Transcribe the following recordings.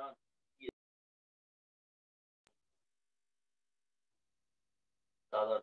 not the other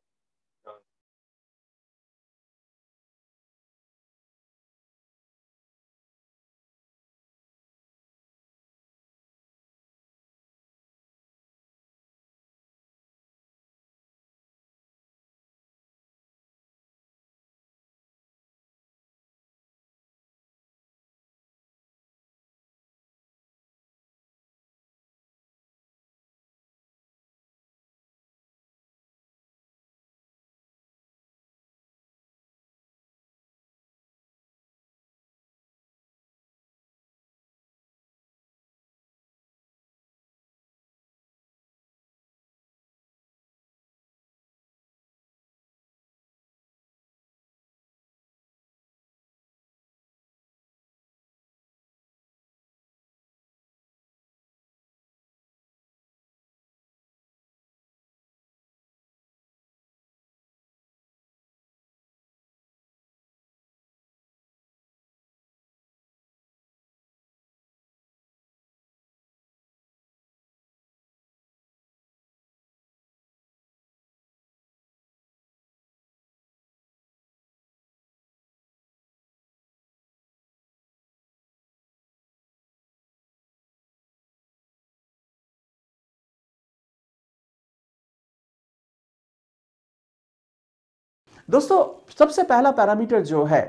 दोस्तों सबसे पहला पैरामीटर जो है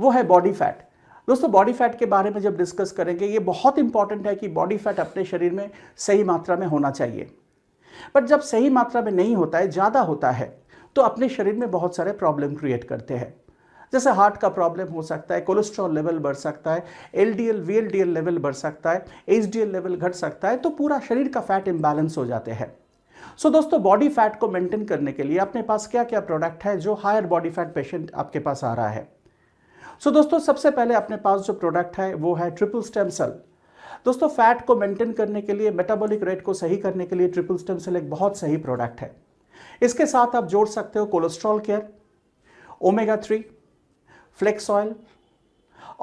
वो है बॉडी फैट दोस्तों बॉडी फैट के बारे में जब डिस्कस करेंगे ये बहुत इंपॉर्टेंट है कि बॉडी फैट अपने शरीर में सही मात्रा में होना चाहिए बट जब सही मात्रा में नहीं होता है ज़्यादा होता है तो अपने शरीर में बहुत सारे प्रॉब्लम क्रिएट करते हैं जैसे हार्ट का प्रॉब्लम हो सकता है कोलेस्ट्रॉल लेवल बढ़ सकता है L D L V L D L level बढ़ सकता है एच डी एल लेवल घट सकता है तो पूरा शरीर का फैट इम्बैलेंस हो जाते हैं सो so, दोस्तों बॉडी फैट को मेंटेन करने के लिए अपने पास क्या क्या प्रोडक्ट है जो हायर बॉडी फैट पेशेंट आपके पास आ रहा है सो so, दोस्तों सबसे पहले अपने पास जो प्रोडक्ट है वो है ट्रिपल स्टेम सेल दोस्तों फैट को मेंटेन करने के लिए मेटाबॉलिक रेट को सही करने के लिए ट्रिपल स्टेम सेल एक बहुत सही प्रोडक्ट है इसके साथ आप जोड़ सकते हो cholesterol care omega three flex oil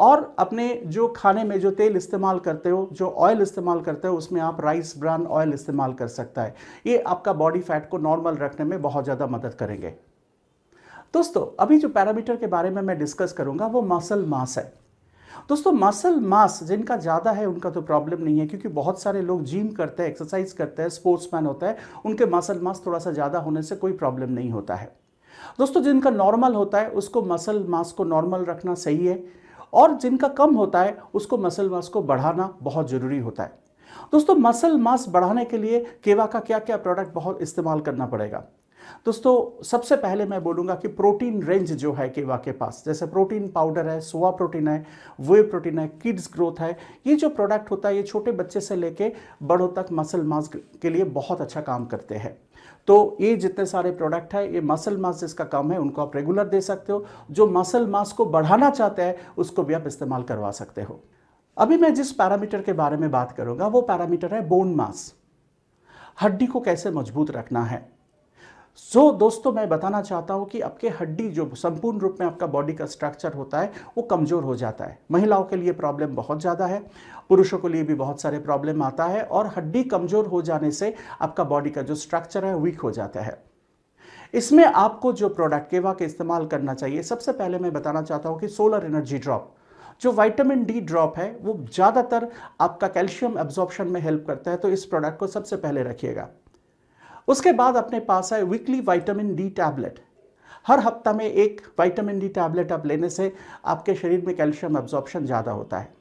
और अपने जो खाने में जो तेल इस्तेमाल करते हो जो ऑयल इस्तेमाल करते हो उसमें आप राइस ब्रान ऑयल इस्तेमाल कर सकता है ये आपका बॉडी फैट को नॉर्मल रखने में बहुत ज़्यादा मदद करेंगे दोस्तों अभी जो पैरामीटर के बारे में मैं डिस्कस करूंगा वो मसल मास है दोस्तों मसल मास जिनका ज़्यादा है उनका तो प्रॉब्लम नहीं है क्योंकि बहुत सारे लोग जिम करते हैं एक्सरसाइज करते हैं स्पोर्ट्समैन होता है उनके मसल मास थोड़ा सा ज़्यादा होने से कोई प्रॉब्लम नहीं होता है दोस्तों जिनका नॉर्मल होता है उसको मसल मास को नॉर्मल रखना सही है और जिनका कम होता है उसको मसल मास को बढ़ाना बहुत ज़रूरी होता है दोस्तों मसल मास बढ़ाने के लिए केवा का क्या क्या प्रोडक्ट बहुत इस्तेमाल करना पड़ेगा दोस्तों सबसे पहले मैं बोलूँगा कि प्रोटीन रेंज जो है केवा के पास जैसे प्रोटीन पाउडर है सोवा प्रोटीन है वे प्रोटीन है किड्स ग्रोथ है ये जो प्रोडक्ट होता है ये छोटे बच्चे से लेके बड़ों तक मसल मास के लिए बहुत अच्छा काम करते हैं तो ये जितने सारे प्रोडक्ट है ये मसल मास जिसका कम है उनको आप रेगुलर दे सकते हो जो मसल मास को बढ़ाना चाहते हैं उसको भी आप इस्तेमाल करवा सकते हो अभी मैं जिस पैरामीटर के बारे में बात करूंगा वो पैरामीटर है बोन मास हड्डी को कैसे मजबूत रखना है सो so, दोस्तों मैं बताना चाहता हूँ कि आपके हड्डी जो संपूर्ण रूप में आपका बॉडी का स्ट्रक्चर होता है वो कमज़ोर हो जाता है महिलाओं के लिए प्रॉब्लम बहुत ज़्यादा है पुरुषों के लिए भी बहुत सारे प्रॉब्लम आता है और हड्डी कमज़ोर हो जाने से आपका बॉडी का जो स्ट्रक्चर है वीक हो जाता है इसमें आपको जो प्रोडक्ट केवा के इस्तेमाल करना चाहिए सबसे पहले मैं बताना चाहता हूँ कि सोलर एनर्जी ड्रॉप जो विटामिन डी ड्रॉप है वो ज़्यादातर आपका कैल्शियम एब्जॉर्प्शन में हेल्प करता है तो इस प्रोडक्ट को सबसे पहले रखिएगा उसके बाद अपने पास आए वीकली वाइटामिन डी टैबलेट हर हफ्ता में एक वाइटामिन डी टैबलेट आप लेने से आपके शरीर में कैल्शियम एब्जॉर्प्शन ज़्यादा होता है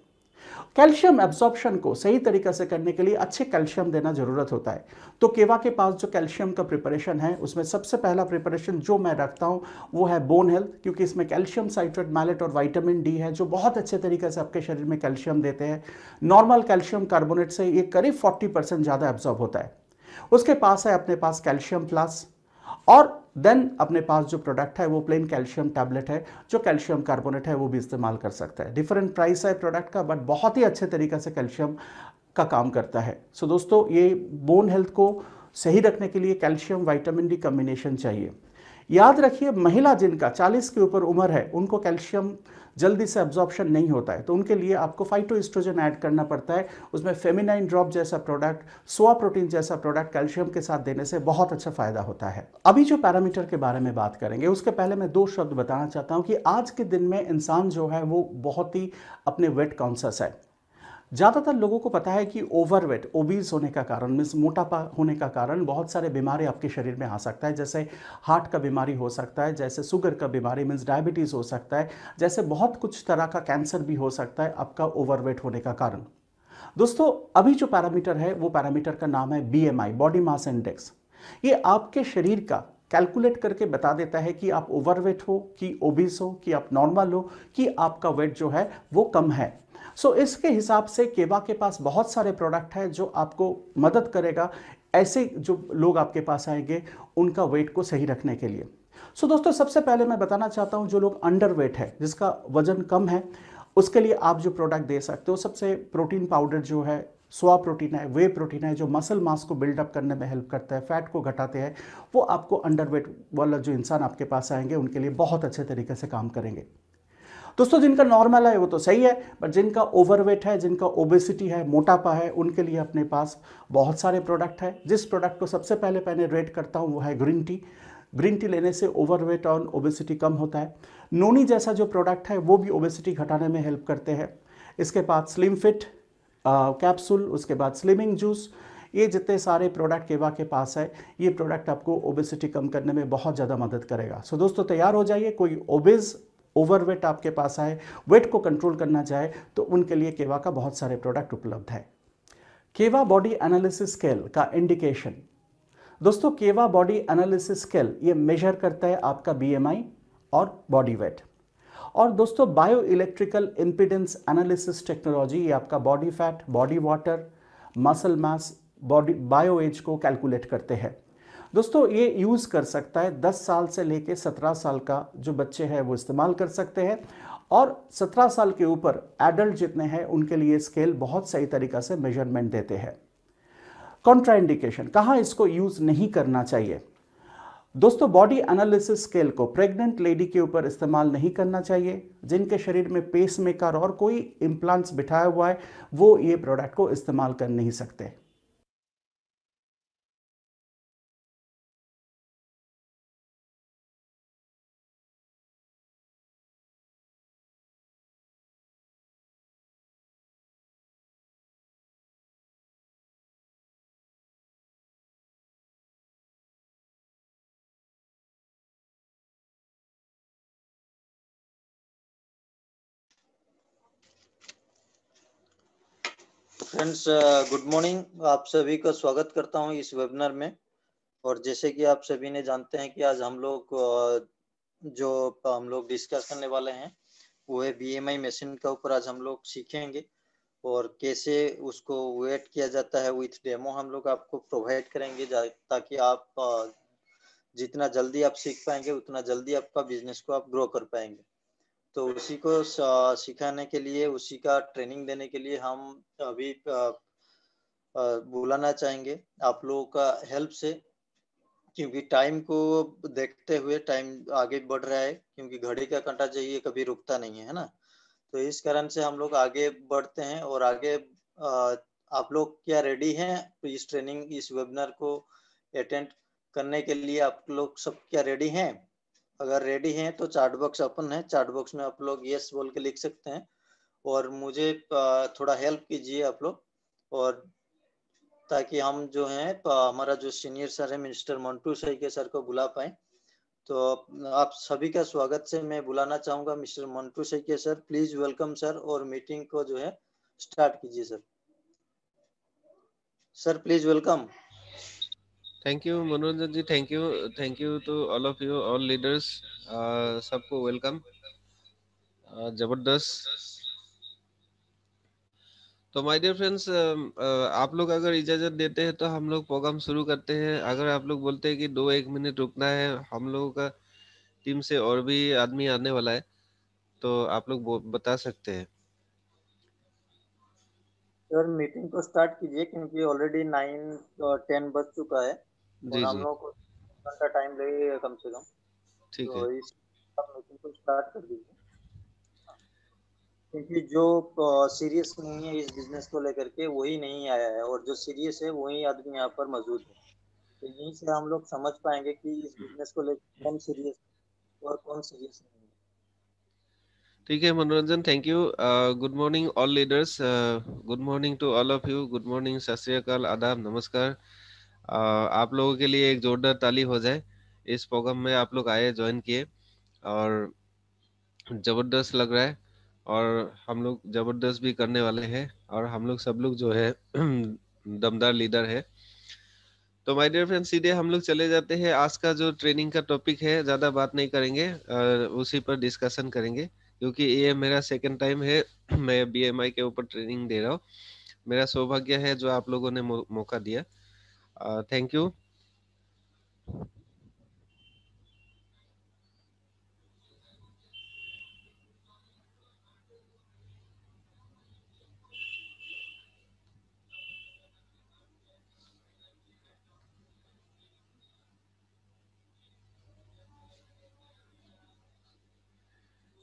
कैल्शियम एब्जॉर्प्शन को सही तरीके से करने के लिए अच्छे कैल्शियम देना ज़रूरत होता है तो केवा के पास जो कैल्शियम का प्रिपरेशन है उसमें सबसे पहला प्रिपरेशन जो मैं रखता हूँ वो है बोन हेल्थ क्योंकि इसमें कैल्शियम साइट्रेट मैलेट और वाइटामिन डी है जो बहुत अच्छे तरीके से आपके शरीर में कैल्शियम देते हैं नॉर्मल कैल्शियम कार्बोनेट से ये करीब फोर्टी ज़्यादा एब्जॉर्ब होता है उसके पास है अपने पास कैल्शियम प्लस और देन अपने पास जो प्रोडक्ट है वो प्लेन कैल्शियम टैबलेट है जो कैल्शियम कार्बोनेट है वो भी इस्तेमाल कर सकता है डिफरेंट प्राइस है प्रोडक्ट का बट बहुत ही अच्छे तरीके से कैल्शियम का काम करता है सो so, दोस्तों ये बोन हेल्थ को सही रखने के लिए कैल्शियम वाइटामिन डी कम्बिनेशन चाहिए याद रखिए महिला जिनका 40 के ऊपर उम्र है उनको कैल्शियम जल्दी से एब्जॉर्प्शन नहीं होता है तो उनके लिए आपको फाइटो एस्ट्रोजन ऐड करना पड़ता है उसमें फेमिनाइन ड्रॉप जैसा प्रोडक्ट सोआ प्रोटीन जैसा प्रोडक्ट कैल्शियम के साथ देने से बहुत अच्छा फायदा होता है अभी जो पैरामीटर के बारे में बात करेंगे उसके पहले मैं दो शब्द बताना चाहता हूँ कि आज के दिन में इंसान जो है वो बहुत ही अपने वेट कॉन्सियस है ज़्यादातर लोगों को पता है कि ओवरवेट ओबीज होने का कारण मीन्स मोटापा होने का कारण बहुत सारे बीमारी आपके शरीर में आ सकता है जैसे हार्ट का बीमारी हो सकता है जैसे शुगर का बीमारी मीन्स डायबिटीज़ हो सकता है जैसे बहुत कुछ तरह का कैंसर भी हो सकता है आपका ओवरवेट होने का कारण दोस्तों अभी जो पैरामीटर है वो पैरामीटर का नाम है बी बॉडी मास इंडेक्स ये आपके शरीर का कैलकुलेट करके बता देता है कि आप ओवरवेट हो कि ओबिस हो कि आप नॉर्मल हो कि आपका वेट जो है वो कम है सो so, इसके हिसाब से केवा के पास बहुत सारे प्रोडक्ट हैं जो आपको मदद करेगा ऐसे जो लोग आपके पास आएंगे उनका वेट को सही रखने के लिए सो so, दोस्तों सबसे पहले मैं बताना चाहता हूँ जो लोग अंडर वेट है जिसका वजन कम है उसके लिए आप जो प्रोडक्ट दे सकते हो सबसे प्रोटीन पाउडर जो है सोआ प्रोटीन है वे प्रोटीन है जो मसल मास को बिल्डअप करने में हेल्प करता है फैट को घटाते हैं वो आपको अंडरवेट वाला जो इंसान आपके पास आएंगे उनके लिए बहुत अच्छे तरीके से काम करेंगे दोस्तों जिनका नॉर्मल है वो तो सही है बट जिनका ओवरवेट है जिनका ओबेसिटी है मोटापा है उनके लिए अपने पास बहुत सारे प्रोडक्ट है जिस प्रोडक्ट को सबसे पहले पहले रेट करता हूँ वो है ग्रीन टी ग्रीन टी लेने से ओवरवेट और ओबेसिटी कम होता है नोनी जैसा जो प्रोडक्ट है वो भी ओबेसिटी घटाने में हेल्प करते हैं इसके बाद स्लिम फिट कैप्सूल उसके बाद स्लिमिंग जूस ये जितने सारे प्रोडक्ट केवा के पास है ये प्रोडक्ट आपको ओबेसिटी कम करने में बहुत ज़्यादा मदद करेगा सो so, दोस्तों तैयार हो जाइए कोई ओबेज ओवरवेट आपके पास आए वेट को कंट्रोल करना चाहे तो उनके लिए केवा का बहुत सारे प्रोडक्ट उपलब्ध है केवा बॉडी एनालिसिस स्केल का इंडिकेशन दोस्तों केवा बॉडी एनालिसिस स्केल ये मेजर करता है आपका बीएमआई और बॉडी वेट और दोस्तों bio electrical impedance analysis technology ये आपका body fat body water muscle mass body bio age को कैलकुलेट करते हैं दोस्तों ये यूज़ कर सकता है 10 साल से लेके 17 साल का जो बच्चे हैं वो इस्तेमाल कर सकते हैं और 17 साल के ऊपर एडल्ट जितने हैं उनके लिए स्केल बहुत सही तरीका से मेजरमेंट देते हैं कॉन्ट्राइंडिकेशन कहाँ इसको यूज़ नहीं करना चाहिए दोस्तों बॉडी एनालिसिस स्केल को प्रेग्नेंट लेडी के ऊपर इस्तेमाल नहीं करना चाहिए जिनके शरीर में पेस मेकर और कोई इम्प्लांट्स बिठाया हुआ है वो ये प्रोडक्ट को इस्तेमाल कर नहीं सकते स्टूडेंट्स गुड मॉर्निंग आप सभी का स्वागत करता हूं इस वेबिनार में और जैसे कि आप सभी ने जानते हैं कि आज हम लोग uh, जो हम लोग डिस्कस करने वाले हैं वो है बीएमआई मशीन के ऊपर आज हम लोग सीखेंगे और कैसे उसको वेट किया जाता है विथ डेमो हम लोग आपको प्रोवाइड करेंगे ताकि आप uh, जितना जल्दी आप सीख पाएंगे उतना जल्दी आपका बिजनेस को आप ग्रो कर पाएंगे तो उसी को सिखाने के लिए उसी का ट्रेनिंग देने के लिए हम अभी बुलाना चाहेंगे आप लोगों का हेल्प से क्योंकि टाइम को देखते हुए टाइम आगे बढ़ रहा है क्योंकि घड़ी का कंटा चाहिए कभी रुकता नहीं है ना तो इस कारण से हम लोग आगे बढ़ते हैं और आगे आप लोग क्या रेडी हैं तो इस ट्रेनिंग इस वेबिनार को अटेंड करने के लिए आप लोग सब क्या रेडी हैं अगर रेडी हैं तो चार्ट बॉक्स ओपन है चार्ट बॉक्स में आप लोग यस बोल के लिख सकते हैं और मुझे थोड़ा हेल्प कीजिए आप लोग और ताकि हम जो है हमारा जो सीनियर सर है मिनिस्टर मंटू सही के सर को बुला पाए तो आप सभी का स्वागत से मैं बुलाना चाहूंगा मिस्टर मंटू सही के सर प्लीज वेलकम सर और मीटिंग को जो है स्टार्ट कीजिए sir sir please welcome thank you Manoranjan ji thank you thank you to all of you all leaders सबको वेलकम uh, जबरदस्त तो माय डियर फ्रेंड्स आप लोग अगर इजाज़त देते हैं तो हम लोग प्रोग्राम शुरू करते हैं अगर आप लोग बोलते हैं कि दो एक मिनट रुकना है हम लोगों का टीम से और भी आदमी आने वाला है तो आप लोग बता सकते हैं सर मीटिंग को स्टार्ट कीजिए क्योंकि ऑलरेडी नाइन टेन बज चुका है जी जी घंटा टाइम लगेगा कम से कम ठीक तो है इस मीटिंग को स्टार्ट कर दीजिए क्योंकि जो सीरियस नहीं है इस बिजनेस को लेकर के वही नहीं आया है और जो सीरियस है वही आदमी यहाँ पर मौजूद है तो यहीं से हम लोग समझ पाएंगे कि इस बिजनेस को लेकर कौन सीरियस और कौन सीरियस ठीक है Manoranjan thank you good morning all leaders good morning to all of you good morning सत आदाब नमस्कार आप लोगों के लिए एक जोरदार ताली हो जाए इस प्रोग्राम में आप लोग आए ज्वाइन किए और ज़बरदस्त लग रहा है और हम लोग ज़बरदस्त भी करने वाले हैं और हम लोग सब लोग जो है दमदार लीडर है तो माय डियर फ्रेंड सीधे हम लोग चले जाते हैं आज का जो ट्रेनिंग का टॉपिक है ज़्यादा बात नहीं करेंगे उसी पर डिस्कशन करेंगे क्योंकि ये मेरा सेकेंड टाइम है मैं बीएमआई के ऊपर ट्रेनिंग दे रहा हूँ मेरा सौभाग्य है जो आप लोगों ने मौका दिया thank you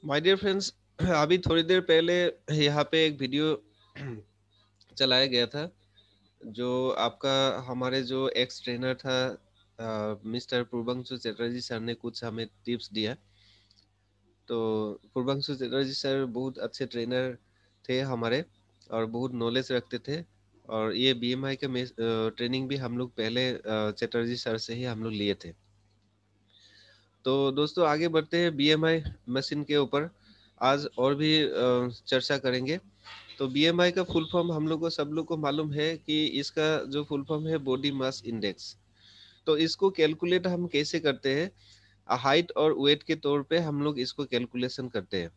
my dear friends अभी थोड़ी देर पहले यहाँ पे एक वीडियो चलाया गया था जो आपका हमारे जो एक्स ट्रेनर था मिस्टर पूर्वांशु चटर्जी सर ने कुछ हमें टिप्स दिया तो पूर्वांशु चटर्जी सर बहुत अच्छे ट्रेनर थे हमारे और बहुत नॉलेज रखते थे और ये बी एम आई का ट्रेनिंग भी हम लोग पहले चटर्जी सर से ही हम लोग लिए थे तो दोस्तों आगे बढ़ते हैं बी एम आई मशीन के ऊपर आज और भी चर्चा करेंगे तो बीएमआई का फुल फॉर्म हम लोग को सब लोग को मालूम है कि इसका जो फुल फॉर्म है बॉडी मास इंडेक्स तो इसको कैलकुलेट हम कैसे करते हैं हाइट और वेट के तौर पे हम लोग इसको कैलकुलेशन करते हैं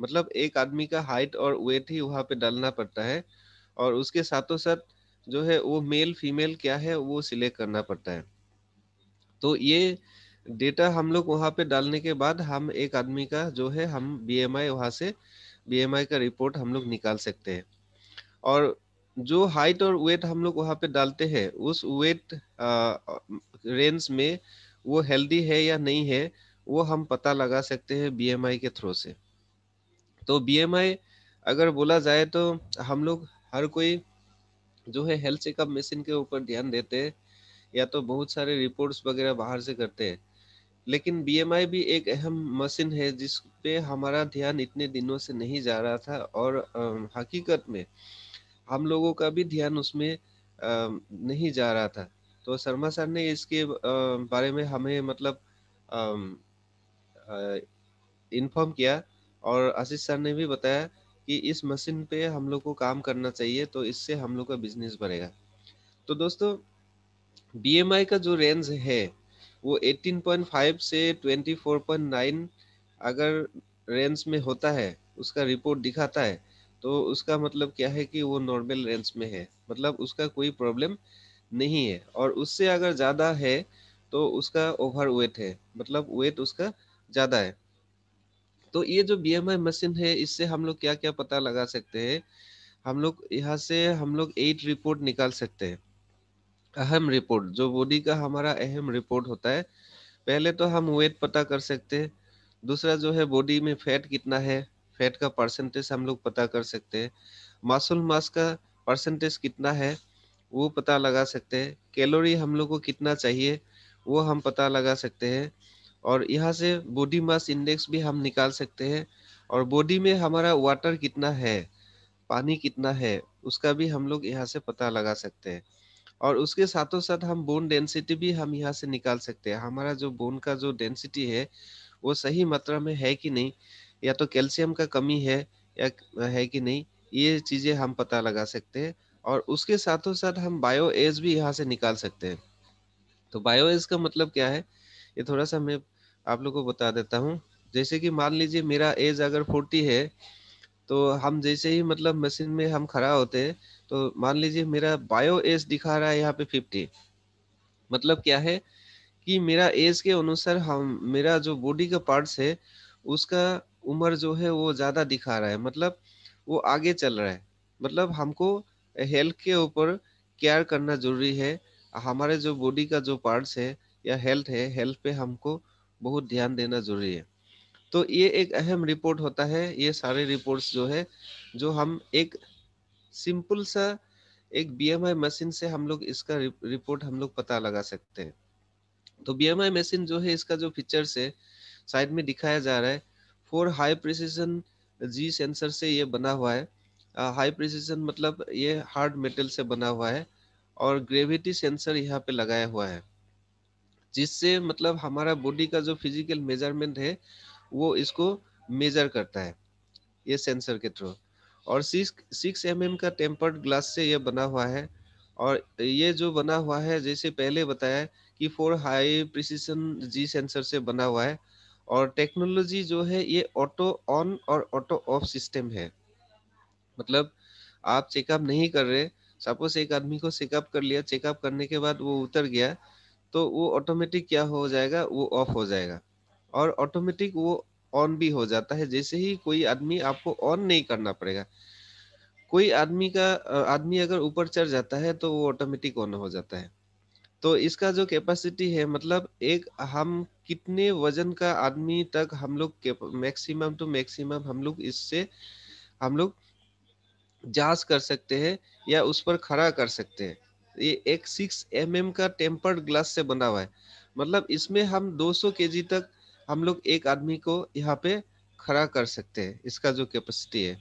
मतलब एक आदमी का हाइट और वेट ही वहाँ पे डालना पड़ता है और उसके साथों साथ जो है वो मेल फीमेल क्या है वो सिलेक्ट करना पड़ता है तो ये डेटा हम लोग वहाँ पे डालने के बाद हम एक आदमी का जो है हम बी एम आई वहाँ से बीएमआई का रिपोर्ट हम लोग निकाल सकते हैं और जो हाइट और वेट हम लोग वहाँ पे डालते हैं उस वेट रेंज में वो हेल्दी है या नहीं है वो हम पता लगा सकते हैं बीएमआई के थ्रू से तो बीएमआई अगर बोला जाए तो हम लोग हर कोई जो है हेल्थ चेकअप मशीन के ऊपर ध्यान देते हैं या तो बहुत सारे रिपोर्ट्स वगैरह बाहर से करते हैं लेकिन बी भी एक अहम मशीन है जिस पे हमारा ध्यान इतने दिनों से नहीं जा रहा था और आ, हकीकत में हम लोगों का भी ध्यान उसमें आ, नहीं जा रहा था तो शर्मा सर ने इसके आ, बारे में हमें मतलब इन्फॉर्म किया और आशीष सर ने भी बताया कि इस मशीन पे हम लोग को काम करना चाहिए तो इससे हम लोग का बिजनेस बढ़ेगा तो दोस्तों बी का जो रेंज है वो 18.5 से 24.9 अगर रेंज में होता है उसका रिपोर्ट दिखाता है तो उसका मतलब क्या है कि वो नॉर्मल रेंज में है मतलब उसका कोई प्रॉब्लम नहीं है और उससे अगर ज़्यादा है तो उसका ओवर वेट है मतलब वेट उसका ज़्यादा है तो ये जो बी मशीन है इससे हम लोग क्या क्या पता लगा सकते हैं हम लोग यहाँ से हम लोग एट रिपोर्ट निकाल सकते हैं अहम रिपोर्ट जो बॉडी का हमारा अहम रिपोर्ट होता है पहले तो हम वेट पता कर सकते हैं दूसरा जो है बॉडी में फैट कितना है फैट का परसेंटेज हम लोग पता कर सकते हैं मासूल मास का परसेंटेज कितना है वो पता लगा सकते हैं कैलोरी हम लोग को कितना चाहिए वो हम पता लगा सकते हैं और यहाँ से बॉडी मास इंडेक्स भी हम निकाल सकते हैं और बॉडी में हमारा वाटर कितना है पानी कितना है उसका भी हम लोग यहाँ से पता लगा सकते हैं और उसके साथों साथ हम बोन डेंसिटी भी हम यहाँ से निकाल सकते हैं हमारा जो बोन का जो डेंसिटी है वो सही मात्रा में है कि नहीं या तो कैल्शियम का कमी है या है कि नहीं ये चीज़ें हम पता लगा सकते हैं और उसके साथों साथ हम बायो एज भी यहाँ से निकाल सकते हैं तो बायो एज का मतलब क्या है ये थोड़ा सा मैं आप लोग को बता देता हूँ जैसे कि मान लीजिए मेरा एज अगर फोर्टी है तो हम जैसे ही मतलब मशीन में हम खड़ा होते हैं तो मान लीजिए मेरा बायो एज दिखा रहा है यहाँ पे फिफ्टी मतलब क्या है कि मेरा एज के अनुसार हम मेरा जो बॉडी का पार्ट्स है उसका उम्र जो है वो ज़्यादा दिखा रहा है मतलब वो आगे चल रहा है मतलब हमको हेल्थ के ऊपर केयर करना जरूरी है हमारे जो बॉडी का जो पार्ट्स है या हेल्थ है हेल्थ पे हमको बहुत ध्यान देना जरूरी है तो ये एक अहम रिपोर्ट होता है ये सारे रिपोर्ट्स जो है जो हम एक सिंपल सा एक बीएमआई मशीन से हम लोग इसका रिपोर्ट हम लोग पता लगा सकते हैं तो बीएमआई मशीन जो है इसका जो फीचर्स है साइड में दिखाया जा रहा है four high precision G sensor से ये बना हुआ है हाई uh, प्रिसीजन मतलब ये हार्ड मेटल से बना हुआ है और ग्रेविटी सेंसर यहाँ पे लगाया हुआ है जिससे मतलब हमारा बॉडी का जो फिजिकल मेजरमेंट है वो इसको मेजर करता है ये सेंसर के थ्रू और सिक्स सिक्स एम का टेम्पर्ड ग्लास से यह बना हुआ है और ये जो बना हुआ है जैसे पहले बताया कि four high precision G sensor से बना हुआ है और टेक्नोलॉजी जो है ये ऑटो ऑन और ऑटो ऑफ सिस्टम है मतलब आप चेकअप नहीं कर रहे सपोज एक आदमी को चेकअप कर लिया चेकअप करने के बाद वो उतर गया तो वो ऑटोमेटिक क्या हो जाएगा वो ऑफ हो जाएगा और ऑटोमेटिक वो ऑन भी हो जाता है जैसे ही कोई आदमी आपको ऑन नहीं करना पड़ेगा कोई आदमी का आदमी अगर ऊपर चढ़ जाता है तो वो ऑटोमेटिक ऑन हो जाता है तो इसका जो कैपेसिटी है मतलब एक हम कितने वजन का आदमी तक हम लोग मैक्सिमम टू मैक्सिमम हम लोग इससे हम लोग जांच कर सकते हैं या उस पर खड़ा कर सकते हैं ये एक सिक्स एम का टेम्पर्ड ग्लास से बना हुआ है मतलब इसमें हम 200 केजी तक हम लोग एक आदमी को यहाँ पे खड़ा कर सकते हैं इसका जो कैपेसिटी है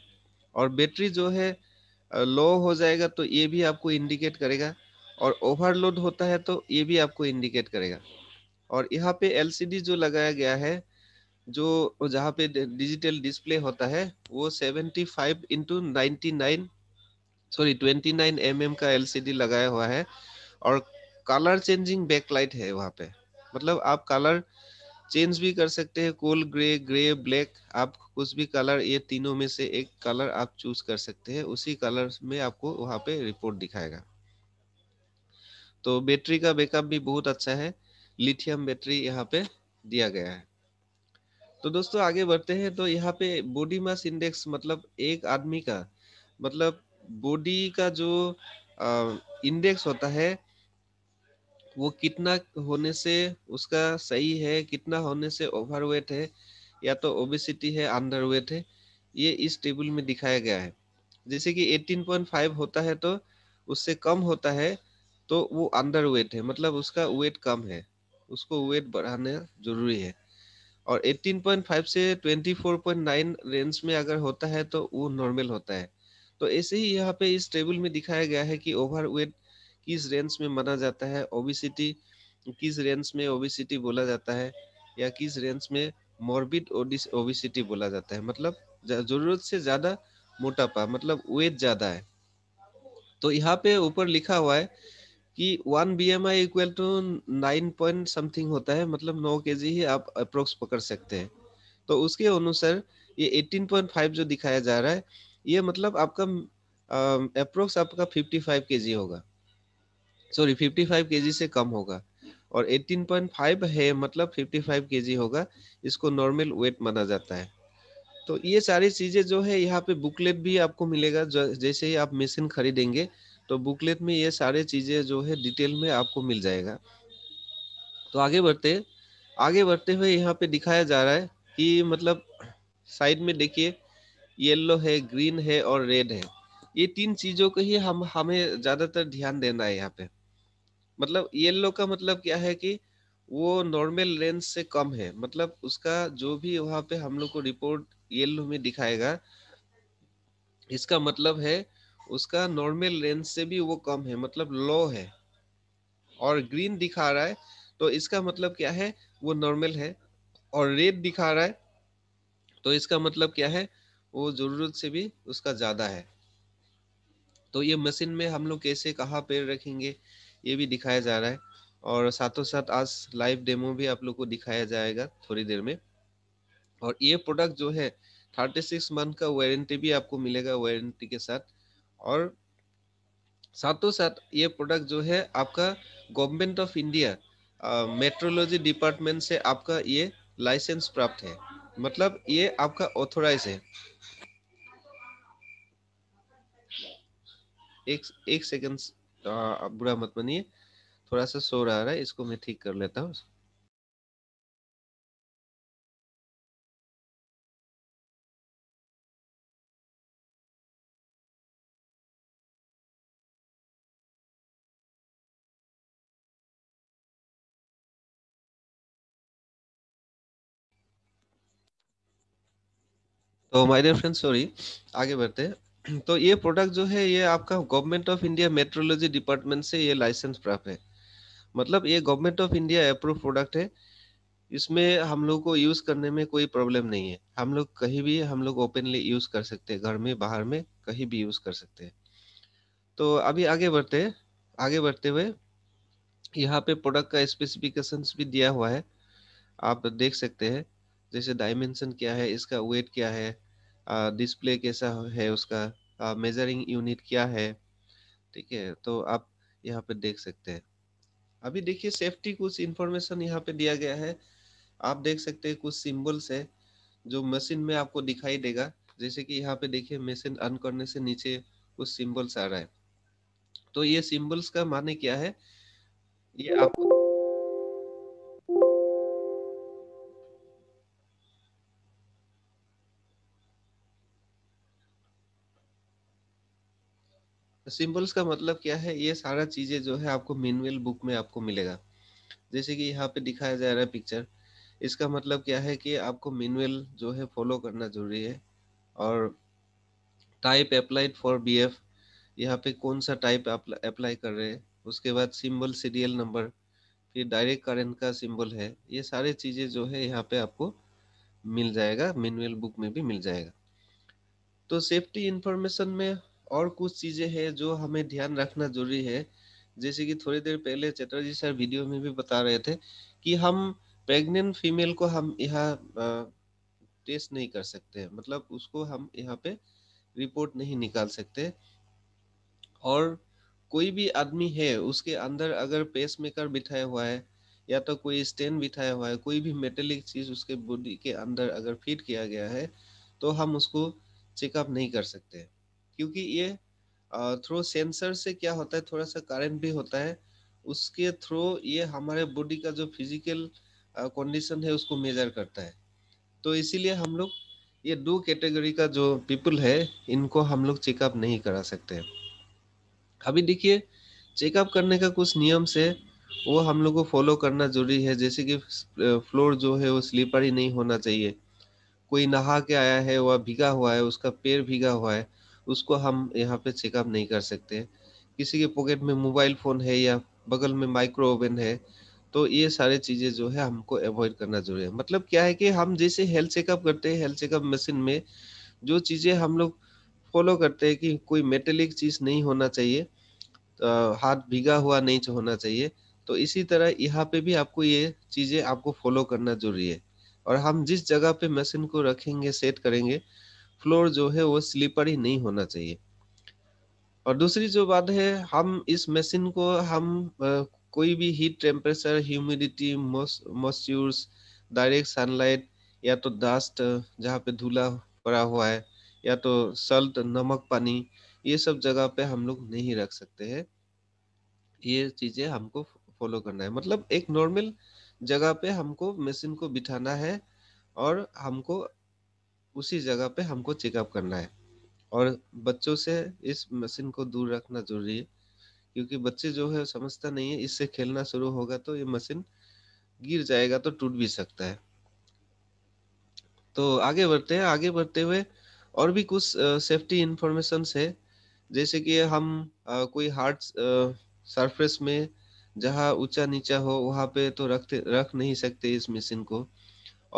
और बैटरी जो है लो हो जाएगा तो ये भी आपको इंडिकेट करेगा और ओवरलोड होता है तो ये भी आपको इंडिकेट करेगा और यहाँ पे एलसीडी जो लगाया गया है जो जहाँ पे डिजिटल डिस्प्ले होता है वो 75 five into ninety sorry 29 nine mm का एलसीडी लगाया हुआ है और कलर चेंजिंग बैकलाइट है वहाँ पे मतलब आप कलर चेंज भी कर सकते हैं कोल ग्रे ग्रे ब्लैक आप कुछ भी कलर ये तीनों में से एक कलर आप चूज कर सकते हैं उसी कलर में आपको वहां पे रिपोर्ट दिखाएगा तो बैटरी का बैकअप भी बहुत अच्छा है लिथियम बैटरी यहाँ पे दिया गया है तो दोस्तों आगे बढ़ते हैं तो यहाँ पे बॉडी मास इंडेक्स मतलब एक आदमी का मतलब बॉडी का जो आ, इंडेक्स होता है वो कितना होने से उसका सही है कितना होने से ओवरवेट है या तो ओबेसिटी है अंडरवेट है ये इस टेबल में दिखाया गया है जैसे कि 18.5 होता है तो उससे कम होता है तो वो अंडरवेट है मतलब उसका वेट कम है उसको वेट बढ़ाना जरूरी है और 18.5 से 24.9 रेंज में अगर होता है तो वो नॉर्मल होता है तो ऐसे ही यहाँ पे इस टेबल में दिखाया गया है कि ओवर वेट किस रेंज में माना जाता है ओबिसिटी किस रेंज में ओबिसिटी बोला जाता है या किस रेंज में मॉर्बिड ओबिसिटी बोला जाता है मतलब जरूरत से ज्यादा मोटापा मतलब वेट ज्यादा है तो यहाँ पे ऊपर लिखा हुआ है कि one B M I equal to nine point something होता है मतलब नौ के जी ही आप अप्रोक्स पकड़ सकते हैं तो उसके अनुसार ये एटीन पॉइंट फाइव जो दिखाया जा रहा है ये मतलब आपका अप्रोक्स आपका फिफ्टी फाइव के जी होगा सॉरी 55 केजी से कम होगा और 18.5 है मतलब 55 केजी होगा इसको नॉर्मल वेट माना जाता है तो ये सारी चीजें जो है यहाँ पे बुकलेट भी आपको मिलेगा जैसे ही आप मशीन खरीदेंगे तो बुकलेट में ये सारे चीजें जो है डिटेल में आपको मिल जाएगा तो आगे बढ़ते आगे बढ़ते हुए यहाँ पे दिखाया जा रहा है कि मतलब साइड में देखिए येलो है ग्रीन है और रेड है ये तीन चीजों को ही हम हमें ज्यादातर ध्यान देना है यहाँ पे मतलब येलो का मतलब क्या है कि वो नॉर्मल रेंज से कम है मतलब उसका जो भी वहां पे हम लोग को रिपोर्ट येलो में दिखाएगा इसका मतलब है उसका नॉर्मल रेंज से भी वो कम है मतलब लो है और ग्रीन दिखा रहा है तो इसका मतलब क्या है वो नॉर्मल है और रेड दिखा रहा है तो इसका मतलब क्या है वो जरूरत से भी उसका ज्यादा है तो ये मशीन में हम लोग कैसे कहा पेड़ रखेंगे ये भी दिखाया जा रहा है और साथों साथ आज लाइव डेमो भी आप लोग को दिखाया जाएगा थोड़ी देर में और ये प्रोडक्ट जो है थर्टी सिक्स मंथ का वारंटी भी आपको मिलेगा वारंटी के साथ और साथों साथ ये प्रोडक्ट जो है आपका government of India metrology department से आपका ये लाइसेंस प्राप्त है मतलब ये आपका ऑथोराइज है एक एक सेकंड आप बुरा मत मानिए थोड़ा सा सो रहा है इसको मैं ठीक कर लेता हूँ तो माय डियर फ्रेंड सॉरी आगे बढ़ते हैं तो ये प्रोडक्ट जो है ये आपका government of India metrology department से ये लाइसेंस प्राप्त है मतलब ये government of India approve product है इसमें हम लोग को यूज करने में कोई प्रॉब्लम नहीं है हम लोग कहीं भी हम लोग ओपनली यूज कर सकते हैं घर में बाहर में कहीं भी यूज कर सकते हैं तो अभी आगे बढ़ते हैं आगे बढ़ते हुए यहाँ पे प्रोडक्ट का स्पेसिफिकेशन भी दिया हुआ है आप देख सकते हैं जैसे डायमेंशन क्या है इसका वेट क्या है डिस्प्ले कैसा है उसका मेजरिंग यूनिट क्या है ठीक है तो आप यहाँ पे देख सकते हैं अभी देखिए सेफ्टी कुछ इंफॉर्मेशन यहाँ पे दिया गया है आप देख सकते हैं कुछ सिंबल्स है जो मशीन में आपको दिखाई देगा जैसे कि यहाँ पे देखिए मशीन अन करने से नीचे कुछ सिंबल्स आ रहा है तो ये सिंबल्स का माने क्या है ये आप सिंबल्स का मतलब क्या है ये सारा चीजें जो है आपको मेनुअल बुक में आपको मिलेगा जैसे कि यहाँ पे दिखाया जा रहा है पिक्चर इसका मतलब क्या है कि आपको मेनुअल जो है फॉलो करना जरूरी है और type applied for B F यहाँ पे कौन सा टाइप अप्लाई कर रहे हैं उसके बाद सिंबल सीरियल नंबर फिर डायरेक्ट करंट का सिंबल है ये सारे चीज़ें जो है यहाँ पे आपको मिल जाएगा मेनुअल बुक में भी मिल जाएगा तो सेफ्टी इन्फॉर्मेशन में और कुछ चीजें हैं जो हमें ध्यान रखना जरूरी है जैसे कि थोड़ी देर पहले चटर्जी सर वीडियो में भी बता रहे थे कि हम प्रेग्नेंट फीमेल को हम यहाँ टेस्ट नहीं कर सकते मतलब उसको हम यहाँ पे रिपोर्ट नहीं निकाल सकते और कोई भी आदमी है उसके अंदर अगर पेस मेकर बिठाया हुआ है या तो कोई स्टेन बिठाया हुआ है कोई भी मेटेलिक चीज उसके बॉडी के अंदर अगर फिट किया गया है तो हम उसको चेकअप नहीं कर सकते क्योंकि ये थ्रू सेंसर से क्या होता है थोड़ा सा करंट भी होता है उसके थ्रू ये हमारे बॉडी का जो फिजिकल कंडीशन है उसको मेजर करता है तो इसीलिए हम लोग ये दो कैटेगरी का जो पीपल है इनको हम लोग चेकअप नहीं करा सकते अभी देखिए चेकअप करने का कुछ नियम से वो हम लोग को फॉलो करना जरूरी है जैसे कि फ्लोर जो है वो स्लीपर ही नहीं होना चाहिए कोई नहा के आया है वह भीगा हुआ है उसका पैर भीगा हुआ है उसको हम यहाँ पे चेकअप नहीं कर सकते किसी के पॉकेट में मोबाइल फ़ोन है या बगल में माइक्रो ओवन है तो ये सारे चीज़ें जो है हमको अवॉइड करना जरूरी है मतलब क्या है कि हम जैसे हेल्थ चेकअप करते हैं हेल्थ चेकअप मशीन में जो चीज़ें हम लोग फॉलो करते हैं कि कोई मेटेलिक चीज़ नहीं होना चाहिए तो हाथ भीगा हुआ नहीं होना चाहिए तो इसी तरह यहाँ पे भी आपको ये चीज़ें आपको फॉलो करना जरूरी है और हम जिस जगह पे मशीन को रखेंगे सेट करेंगे फ्लोर जो है वो स्लीपर ही नहीं होना चाहिए और दूसरी जो बात है हम इस मशीन को हम कोई भी heat temperature humidity moistures direct sunlight या तो डस्ट जहाँ पे धूला पड़ा हुआ है या तो सल्ट नमक पानी ये सब जगह पे हम लोग नहीं रख सकते हैं ये चीज़ें हमको फॉलो करना है मतलब एक नॉर्मल जगह पे हमको मशीन को बिठाना है और हमको उसी जगह पे हमको चेकअप करना है और बच्चों से इस मशीन को दूर रखना जरूरी है क्योंकि बच्चे जो है समझता नहीं है इससे खेलना शुरू होगा तो ये मशीन गिर जाएगा तो टूट भी सकता है तो आगे बढ़ते हैं आगे बढ़ते हुए और भी कुछ सेफ्टी इंफॉर्मेशन है जैसे कि हम आ, कोई हार्ड सरफेस में जहाँ ऊंचा नीचा हो वहाँ पे तो रखते रख नहीं सकते इस मशीन को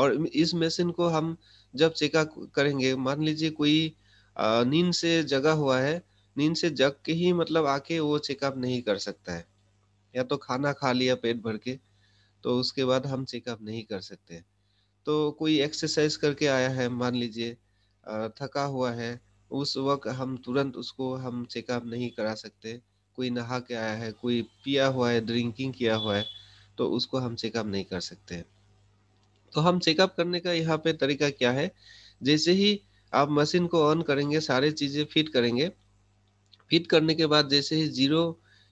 और इस मशीन को हम जब चेकअप करेंगे मान लीजिए कोई नींद से जगा हुआ है नींद से जग के ही मतलब आके वो चेकअप नहीं कर सकता है या तो खाना खा लिया पेट भर के तो उसके बाद हम चेकअप नहीं कर सकते तो कोई एक्सरसाइज करके आया है मान लीजिए थका हुआ है उस वक्त हम तुरंत उसको हम चेकअप नहीं करा सकते कोई नहा के आया है कोई पिया हुआ है ड्रिंकिंग किया हुआ है तो उसको हम चेकअप नहीं कर सकते हैं तो हम चेकअप करने का यहाँ पे तरीका क्या है जैसे ही आप मशीन को ऑन करेंगे सारे चीज़ें फिट करेंगे फिट करने के बाद जैसे ही जीरो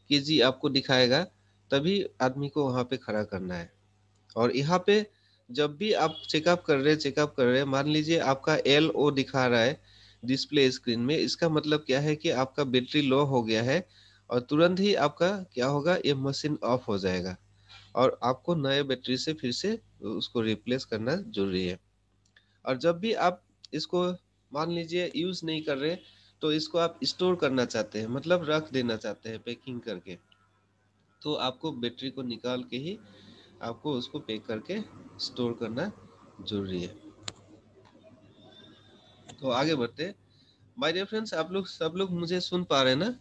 के जी आपको दिखाएगा तभी आदमी को वहाँ पे खड़ा करना है और यहाँ पे जब भी आप चेकअप कर रहे चेकअप कर रहे मान लीजिए आपका एल ओ दिखा रहा है डिस्प्ले स्क्रीन में इसका मतलब क्या है कि आपका बैटरी लो हो गया है और तुरंत ही आपका क्या होगा ये मशीन ऑफ हो जाएगा और आपको नए बैटरी से फिर से उसको रिप्लेस करना जरूरी है और जब भी आप इसको मान लीजिए यूज नहीं कर रहे तो इसको आप स्टोर करना चाहते हैं मतलब रख देना चाहते हैं पैकिंग करके तो आपको बैटरी को निकाल के ही आपको उसको पैक करके स्टोर करना जरूरी है तो आगे बढ़ते माय डियर फ्रेंड्स आप लोग सब लोग मुझे सुन पा रहे हैं ना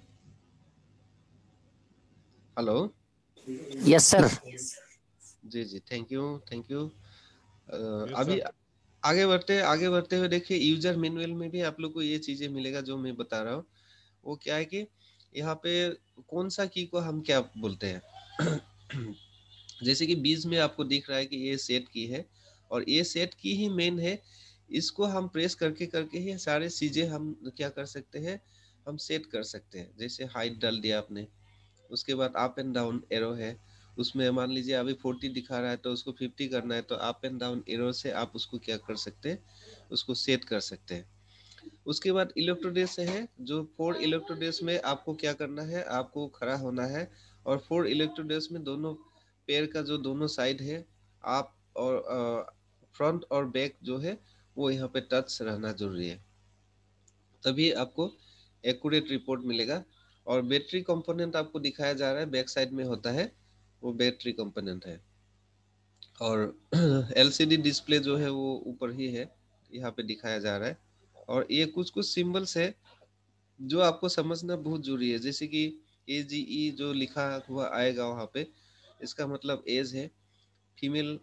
हेलो यस सर जी जी थैंक यू थैंक यू अभी आगे बढ़ते आगे बढ़ते हुए देखिए यूजर मेनुअल में भी आप लोग को ये चीजें मिलेगा जो मैं बता रहा हूँ वो क्या है कि यहाँ पे कौन सा की को हम क्या बोलते हैं जैसे कि बीज में आपको दिख रहा है कि ये सेट की है और ये सेट की ही मेन है इसको हम प्रेस करके करके ही सारे चीजें हम क्या कर सकते हैं हम सेट कर सकते हैं जैसे हाइट डाल दिया आपने उसके बाद अप एंड डाउन एरो है उसमें मान लीजिए अभी फोर्टी दिखा रहा है तो उसको फिफ्टी करना है तो अप एंड डाउन एरो से आप उसको क्या कर सकते हैं उसको सेट कर सकते हैं उसके बाद इलेक्ट्रोडेस है जो फोर इलेक्ट्रोडेस में आपको क्या करना है आपको खड़ा होना है और फोर इलेक्ट्रोडेस में दोनों पैर का जो दोनों साइड है आप और फ्रंट और बैक जो है वो यहाँ पे टच रहना जरूरी है तभी आपको एक्यूरेट रिपोर्ट मिलेगा और बैटरी कंपोनेंट आपको दिखाया जा रहा है बैक साइड में होता है वो बैटरी कंपोनेंट है और एलसीडी डिस्प्ले जो है वो ऊपर ही है यहाँ पे दिखाया जा रहा है और ये कुछ कुछ सिंबल्स है जो आपको समझना बहुत जरूरी है जैसे कि ए जी ई जो लिखा हुआ आएगा वहाँ पे इसका मतलब एज है फीमेल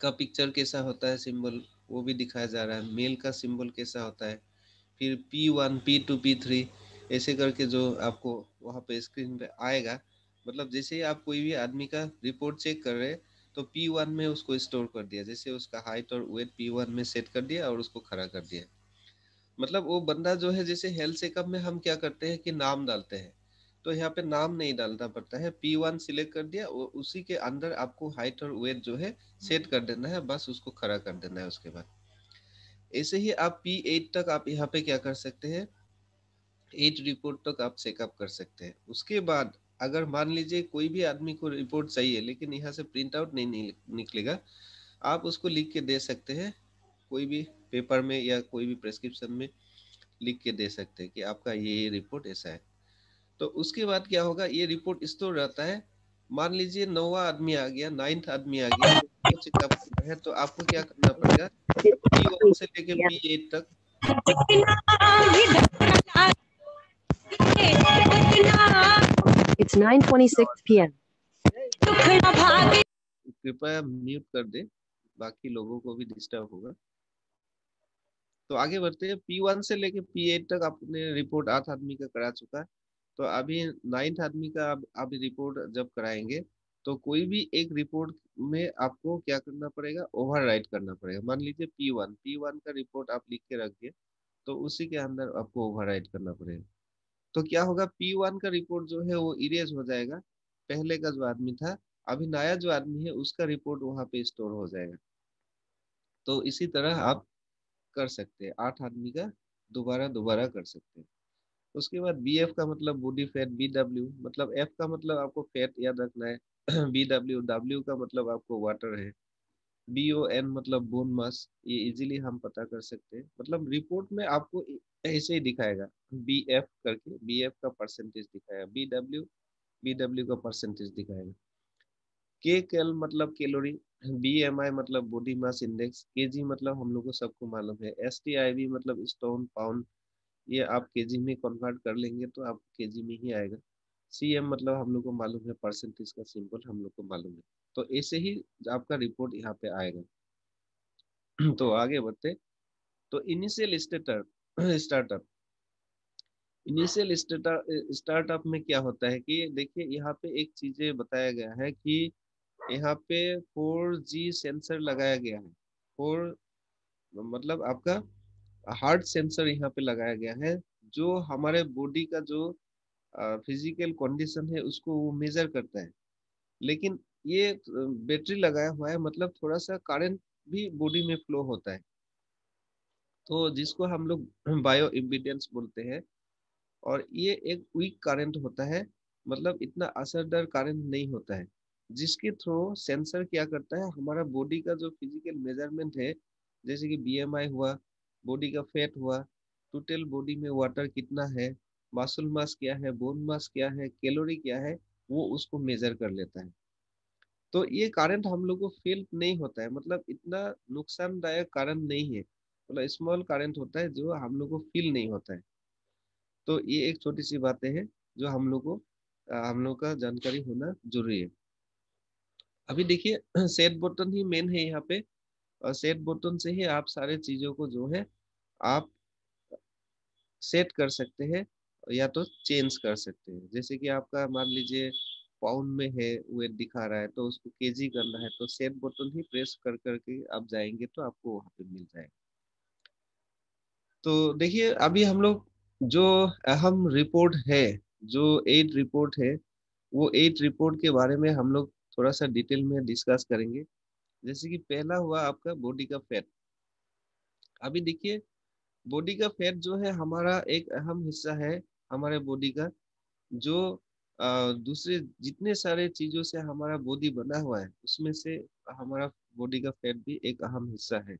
का पिक्चर कैसा होता है सिंबल वो भी दिखाया जा रहा है मेल का सिंबल कैसा होता है फिर P one P two P three ऐसे करके जो आपको वहाँ पे स्क्रीन पे आएगा मतलब जैसे आप कोई भी आदमी का रिपोर्ट चेक कर रहे तो पी वन में उसको स्टोर कर दिया जैसे उसका हाइट और वेट पी वन में सेट कर दिया और उसको खड़ा कर दिया मतलब वो बंदा जो है जैसे हेल्थ चेकअप में हम क्या करते हैं कि नाम डालते हैं तो यहाँ पे नाम नहीं डालना पड़ता है पी वन सिलेक्ट कर दिया उसी के अंदर आपको हाइट और वेट जो है सेट कर देना है बस उसको खड़ा कर देना है उसके बाद ऐसे ही आप पी एट तक आप यहाँ पे क्या कर सकते हैं एट रिपोर्ट तक आप चेकअप कर सकते हैं उसके बाद अगर मान लीजिए कोई भी आदमी को रिपोर्ट चाहिए लेकिन यहाँ से प्रिंट आउट नहीं निकलेगा आप उसको लिख के दे सकते हैं कोई भी पेपर में या कोई भी प्रेस्क्रिप्शन में लिख के दे सकते हैं कि आपका ये रिपोर्ट ऐसा है तो उसके बाद क्या होगा ये रिपोर्ट स्टोर रहता है मान लीजिए नौवा आदमी आ गया नाइन्थ आदमी आ गया तो चेकअप है तो आपको क्या करना पड़ेगा से एट तक It's 9:26 p.m. कृपया म्यूट कर दे बाकी लोगों को भी डिस्टर्ब होगा तो आगे बढ़ते हैं पी वन से लेके पी एट तक आपने रिपोर्ट आठ आदमी का करा चुका है तो अभी नाइन्थ आदमी का आप अभी रिपोर्ट जब कराएंगे तो कोई भी एक रिपोर्ट में आपको क्या करना पड़ेगा ओवरराइट करना पड़ेगा मान लीजिए पी वन पी वन का रिपोर्ट आप लिख के रखिए तो उसी के अंदर आपको ओवरराइट करना पड़ेगा तो क्या होगा पी वन का रिपोर्ट जो है वो इरेज हो जाएगा पहले का जो आदमी था अभी नया जो आदमी है उसका रिपोर्ट वहां पे स्टोर हो जाएगा तो इसी तरह आप कर सकते हैं आठ आदमी का दोबारा दोबारा कर सकते हैं उसके बाद बी एफ का मतलब बॉडी फैट बी डब्ल्यू मतलब एफ का मतलब आपको फैट याद रखना है बी डब्ल्यू डब्ल्यू का मतलब आपको वाटर है बी ओ एन मतलब बोन मास ये इजीली हम पता कर सकते हैं मतलब रिपोर्ट में आपको ऐसे ही दिखाएगा बी एफ करके बी एफ का परसेंटेज दिखाएगा बी डब्ल्यू बी डब्ल्यू का परसेंटेज दिखाएगा के कैल मतलब कैलोरी बी एम आई मतलब बॉडी मास इंडेक्स के जी मतलब हम लोग को सबको मालूम है एस टी आई वी मतलब स्टोन पाउंड ये आप के जी में कन्वर्ट कर लेंगे तो आप के जी में ही आएगा सी एम मतलब हम लोग को मालूम है परसेंटेज का सिंबल हम लोग को मालूम है तो ऐसे ही आपका रिपोर्ट यहाँ पे आएगा तो आगे बढ़ते तो initial stator startup initial startup में क्या होता है कि देखिए यहाँ पे एक चीजें बताया गया है कि यहाँ पे 4G सेंसर लगाया गया है फोर मतलब आपका हार्ट सेंसर यहाँ पे लगाया गया है जो हमारे बॉडी का जो फिजिकल कंडीशन है उसको वो मेजर करता है लेकिन ये बैटरी लगाया हुआ है मतलब थोड़ा सा करंट भी बॉडी में फ्लो होता है तो जिसको हम लोग बायो इम्पीडेंस बोलते हैं और ये एक वीक करंट होता है मतलब इतना असरदार करंट नहीं होता है जिसके थ्रू सेंसर क्या करता है हमारा बॉडी का जो फिजिकल मेजरमेंट है जैसे कि बीएमआई हुआ बॉडी का फैट हुआ टोटल बॉडी में वाटर कितना है मासल मास क्या है बोन मास क्या है कैलोरी क्या है वो उसको मेजर कर लेता है तो ये करंट हम लोग को फील नहीं होता है मतलब इतना नुकसानदायक कारण नहीं है मतलब स्मॉल करंट होता है जो हम लोग को फील नहीं होता है तो ये एक छोटी सी बातें हैं जो हम लोग को हम लोग का जानकारी होना जरूरी है अभी देखिए सेट बटन ही मेन है यहाँ पे और सेट बटन से ही आप सारे चीजों को जो है आप सेट कर सकते हैं या तो चेंज कर सकते हैं जैसे कि आपका मान लीजिए पाउंड में है वेट दिखा रहा है तो उसको केजी करना है तो सेट बटन ही प्रेस कर करके आप जाएंगे तो आपको वहां पे मिल जाएगा तो देखिए अभी हम लोग जो अहम रिपोर्ट है जो एट रिपोर्ट है वो एट रिपोर्ट के बारे में हम लोग थोड़ा सा डिटेल में डिस्कस करेंगे जैसे कि पहला हुआ आपका बॉडी का फैट अभी देखिए बॉडी का फैट जो है हमारा एक अहम हिस्सा है हमारे बॉडी का जो दूसरे जितने सारे चीजों से हमारा बॉडी बना हुआ है उसमें से हमारा बॉडी का फैट भी एक अहम हिस्सा है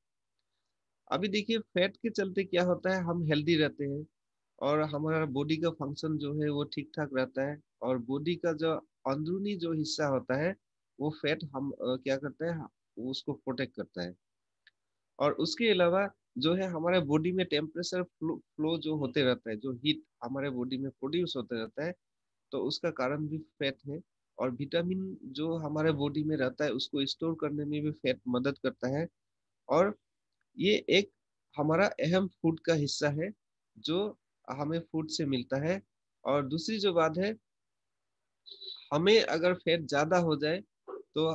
अभी देखिए फैट के चलते क्या होता है हम हेल्दी रहते हैं और हमारा बॉडी का फंक्शन जो है वो ठीक ठाक रहता है और बॉडी का जो अंदरूनी जो हिस्सा होता है वो फैट हम क्या करते हैं उसको प्रोटेक्ट करता है और उसके अलावा जो है हमारे बॉडी में टेम्परेचर फ्लो, फ्लो जो होते रहता है जो हीट हमारे बॉडी में प्रोड्यूस होते रहता है तो उसका कारण भी फैट है और विटामिन जो हमारे बॉडी में रहता है उसको स्टोर करने में भी फैट मदद करता है और ये एक हमारा अहम फूड का हिस्सा है जो हमें फूड से मिलता है और दूसरी जो बात है हमें अगर फैट ज्यादा हो जाए तो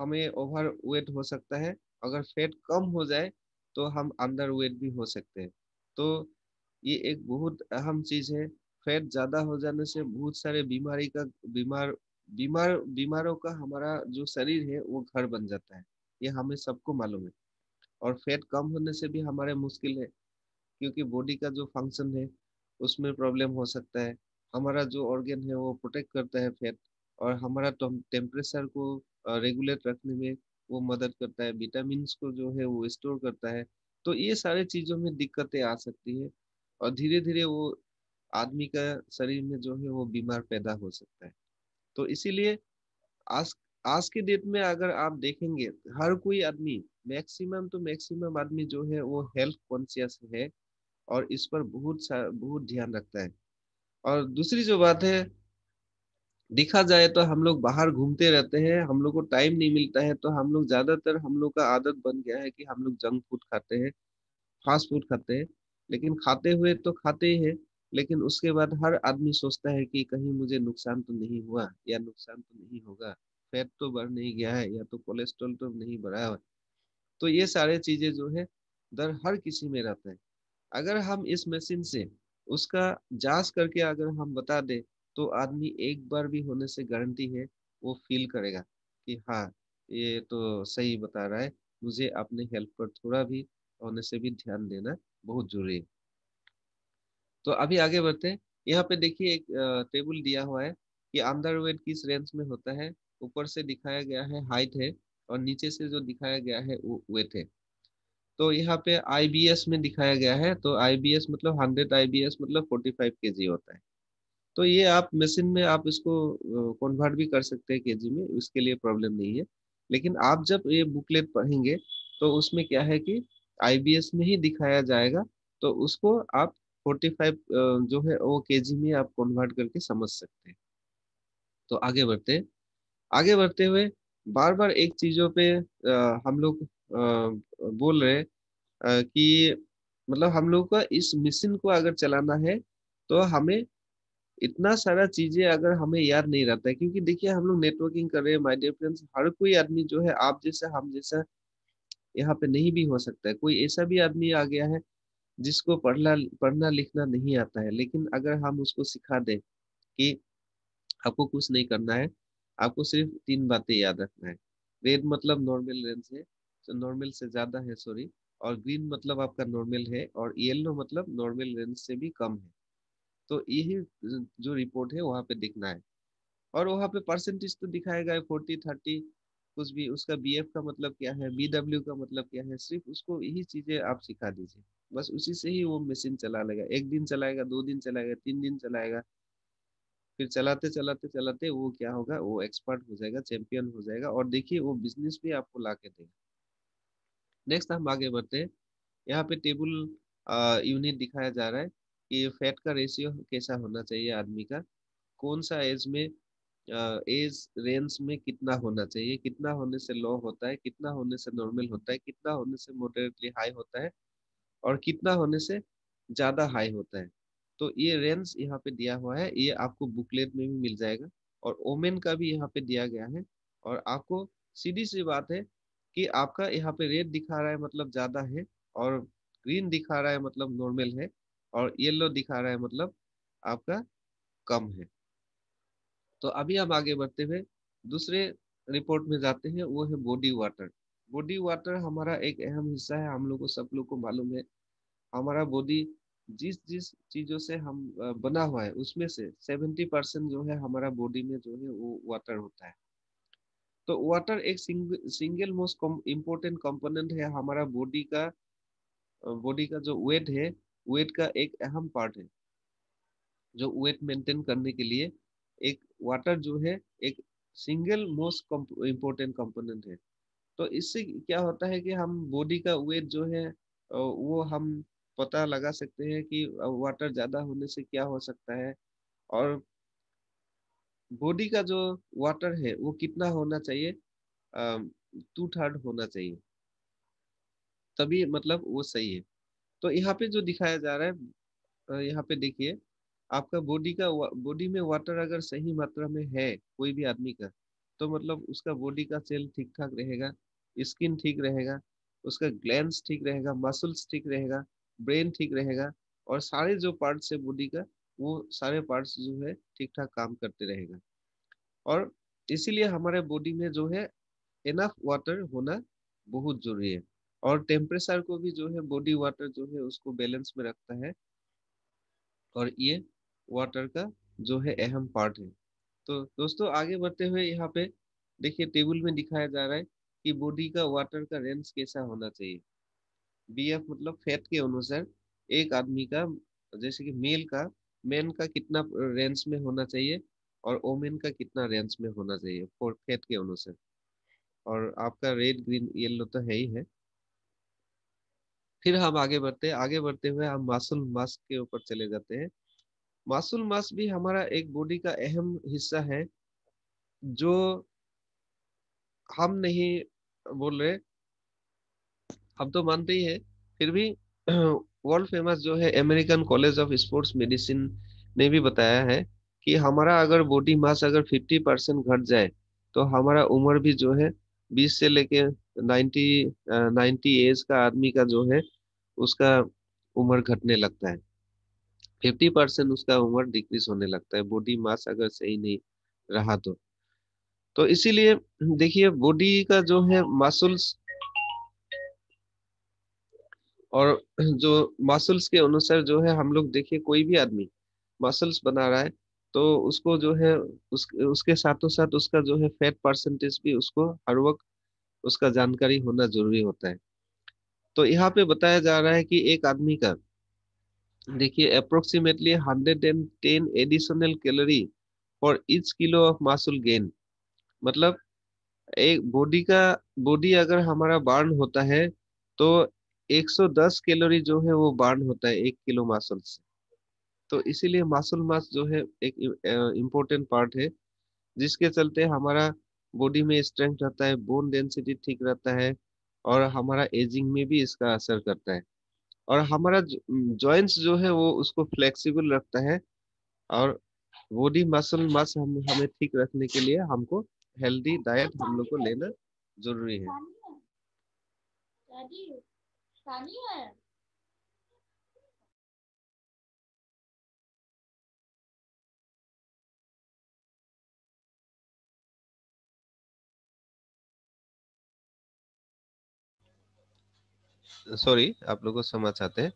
हमें ओवर वेट हो सकता है अगर फैट कम हो जाए तो हम अंडर वेट भी हो सकते हैं तो ये एक बहुत अहम चीज है फैट ज्यादा हो जाने से बहुत सारे बीमारी का बीमार बीमार बीमारों का हमारा जो शरीर है वो घर बन जाता है ये हमें सबको मालूम है और फैट कम होने से भी हमारे मुश्किल है क्योंकि बॉडी का जो फंक्शन है उसमें प्रॉब्लम हो सकता है हमारा जो ऑर्गेन है वो प्रोटेक्ट करता है फैट और हमारा टेम्परेचर को रेगुलेट रखने में वो मदद करता है विटामिन को जो है वो स्टोर करता है तो ये सारे चीज़ों में दिक्कतें आ सकती है और धीरे धीरे वो आदमी का शरीर में जो है वो बीमार पैदा हो सकता है तो इसीलिए आज आज के डेट में अगर आप देखेंगे हर कोई आदमी मैक्सिमम तो मैक्सिमम आदमी जो है वो हेल्थ कॉन्शियस है और इस पर बहुत बहुत ध्यान रखता है और दूसरी जो बात है देखा जाए तो हम लोग बाहर घूमते रहते हैं हम लोग को टाइम नहीं मिलता है तो हम लोग ज्यादातर हम लोग का आदत बन गया है कि हम लोग जंक फूड खाते हैं फास्ट फूड खाते हैं लेकिन खाते हुए तो खाते ही है लेकिन उसके बाद हर आदमी सोचता है कि कहीं मुझे नुकसान तो नहीं हुआ या नुकसान तो नहीं होगा फैट तो बढ़ नहीं गया है या तो कोलेस्ट्रॉल तो नहीं बढ़ा है तो ये सारे चीजें जो है दर हर किसी में रहता है अगर हम इस मशीन से उसका जांच करके अगर हम बता दें तो आदमी एक बार भी होने से गारंटी है वो फील करेगा कि हाँ ये तो सही बता रहा है मुझे अपने हेल्थ पर थोड़ा भी होने से भी ध्यान देना बहुत जरूरी है तो अभी आगे बढ़ते हैं यहाँ पे देखिए एक टेबल दिया हुआ है कि अंडरवेट वेट किस रेंज में होता है ऊपर से दिखाया गया है हाइट है और नीचे से जो दिखाया गया है वो वे थे तो यहाँ पे आई में दिखाया गया है तो आई मतलब हंड्रेड आई मतलब फोर्टी फाइव के जी होता है तो ये आप मशीन में आप इसको कन्वर्ट भी कर सकते हैं के जी में उसके लिए प्रॉब्लम नहीं है लेकिन आप जब ये बुकलेट पढ़ेंगे तो उसमें क्या है कि आई में ही दिखाया जाएगा तो उसको आप 45 जो है वो के में आप कन्वर्ट करके समझ सकते हैं तो आगे बढ़ते आगे बढ़ते हुए बार बार एक चीजों पे आ, हम लोग बोल रहे आ, कि मतलब हम लोग का इस मिशन को अगर चलाना है तो हमें इतना सारा चीजें अगर हमें याद नहीं रहता है क्योंकि देखिए हम लोग नेटवर्किंग कर रहे हैं माय डियर फ्रेंड्स हर कोई आदमी जो है आप जैसा हम जैसा यहाँ पे नहीं भी हो सकता है कोई ऐसा भी आदमी आ गया है जिसको पढ़ना पढ़ना लिखना नहीं आता है लेकिन अगर हम उसको सिखा दें कि आपको कुछ नहीं करना है आपको सिर्फ तीन बातें याद रखना है रेड मतलब नॉर्मल रेंज है तो नॉर्मल से ज्यादा है सॉरी और ग्रीन मतलब आपका नॉर्मल है और येलो मतलब नॉर्मल रेंज से भी कम है तो यही जो रिपोर्ट है वहाँ पे दिखना है और वहाँ पे परसेंटेज तो दिखाएगा फोर्टी थर्टी कुछ भी उसका बी का मतलब क्या है बी का मतलब क्या है सिर्फ उसको यही चीजें आप सिखा दीजिए बस उसी से ही वो मशीन चला लेगा एक दिन चलाएगा दो दिन चलाएगा तीन दिन चलाएगा फिर चलाते चलाते चलाते वो क्या होगा वो एक्सपर्ट हो जाएगा चैंपियन हो जाएगा और देखिए वो बिजनेस भी आपको ला के देगा नेक्स्ट हम आगे बढ़ते हैं यहाँ पे टेबल यूनिट दिखाया जा रहा है कि फैट का रेशियो कैसा होना चाहिए आदमी का कौन सा एज में एज रेंज में कितना होना चाहिए कितना होने से लो होता है कितना होने से नॉर्मल होता है कितना होने से मॉडरेटली हाई होता है और कितना होने से ज़्यादा हाई होता है तो ये रेंज यहाँ पे दिया हुआ है ये आपको बुकलेट में भी मिल जाएगा और ओमेन का भी यहाँ पे दिया गया है और आपको सीधी सी बात है कि आपका यहाँ पे रेड दिखा रहा है मतलब ज़्यादा है और ग्रीन दिखा रहा है मतलब नॉर्मल है और येलो दिखा रहा है मतलब आपका कम है तो अभी हम आगे बढ़ते हुए दूसरे रिपोर्ट में जाते हैं वो है बॉडी वाटर बॉडी वाटर हमारा एक अहम हिस्सा है हम लोग को सब लोग को मालूम है हमारा बॉडी जिस जिस चीजों से हम बना हुआ है उसमें से सेवेंटी परसेंट जो है हमारा बॉडी में जो है वो वाटर होता है तो वाटर एक सिंगल मोस्ट इम्पोर्टेंट कंपोनेंट है हमारा बॉडी का बॉडी का जो वेट है वेट का एक अहम पार्ट है जो वेट मेंटेन करने के लिए एक वाटर जो है एक सिंगल मोस्ट इम्पोर्टेंट कंपोनेंट है तो इससे क्या होता है कि हम बॉडी का वेट जो है वो हम पता लगा सकते हैं कि वाटर ज़्यादा होने से क्या हो सकता है और बॉडी का जो वाटर है वो कितना होना चाहिए टू थर्ड होना चाहिए तभी मतलब वो सही है तो यहाँ पे जो दिखाया जा रहा है यहाँ पे देखिए आपका बॉडी का बॉडी में वाटर अगर सही मात्रा में है कोई भी आदमी का तो मतलब उसका बॉडी का सेल ठीक ठाक रहेगा स्किन ठीक रहेगा उसका ग्लैंड ठीक रहेगा मसल्स ठीक रहेगा ब्रेन ठीक रहेगा और सारे जो पार्ट्स है बॉडी का वो सारे पार्ट्स जो है ठीक ठाक काम करते रहेगा और इसीलिए हमारे बॉडी में जो है इनफ वाटर होना बहुत जरूरी है और टेम्परेचर को भी जो है बॉडी वाटर जो है उसको बैलेंस में रखता है और ये वाटर का जो है अहम पार्ट है तो दोस्तों आगे बढ़ते हुए यहाँ पे देखिए टेबल में दिखाया जा रहा है कि बॉडी का वाटर का रेंज कैसा होना चाहिए बीएफ मतलब फैट के अनुसार एक आदमी का जैसे कि मेल का मेन का कितना रेंज में होना चाहिए और ओमेन का कितना रेंज में होना चाहिए फोर फैट के अनुसार और आपका रेड ग्रीन येलो तो है ही है फिर हम आगे बढ़ते हैं आगे बढ़ते हुए हम मासूल मास के ऊपर चले जाते हैं मासूल मास भी हमारा एक बॉडी का अहम हिस्सा है जो हम नहीं बोल रहे हम तो मानते ही है फिर भी वर्ल्ड फेमस जो है American College of Sports Medicine ने भी बताया है कि हमारा अगर बॉडी मास अगर 50 परसेंट घट जाए तो हमारा उम्र भी जो है 20 से लेके 90 90 एज का आदमी का जो है उसका उम्र घटने लगता है 50 परसेंट उसका उम्र डिक्रीज होने लगता है बॉडी मास अगर सही नहीं रहा तो तो इसीलिए देखिए बॉडी का जो है मसल्स और जो मासल्स के अनुसार जो है हम लोग देखिए कोई भी आदमी मसल्स बना रहा है तो उसको जो है उस उसके साथों साथ उसका जो है फैट परसेंटेज भी उसको हर वक्त उसका जानकारी होना जरूरी होता है तो यहाँ पे बताया जा रहा है कि एक आदमी का देखिए approximately hundred and ten additional calorie for each kilo of muscle gain मतलब एक बॉडी का बॉडी अगर हमारा बर्न होता है तो 110 कैलोरी जो है वो बर्न होता है एक किलो मासल से तो इसीलिए मासल मास जो है एक इम्पोर्टेंट पार्ट है जिसके चलते हमारा बॉडी में स्ट्रेंथ रहता है बोन डेंसिटी ठीक रहता है और हमारा एजिंग में भी इसका असर करता है और हमारा जॉइंट्स जो है वो उसको फ्लेक्सिबल रखता है और बॉडी मसल मास हम हमें ठीक रखने के लिए हमको हेल्दी डाइट हम लोग को लेना जरूरी है है सॉरी आप लोगों को समझ आते हैं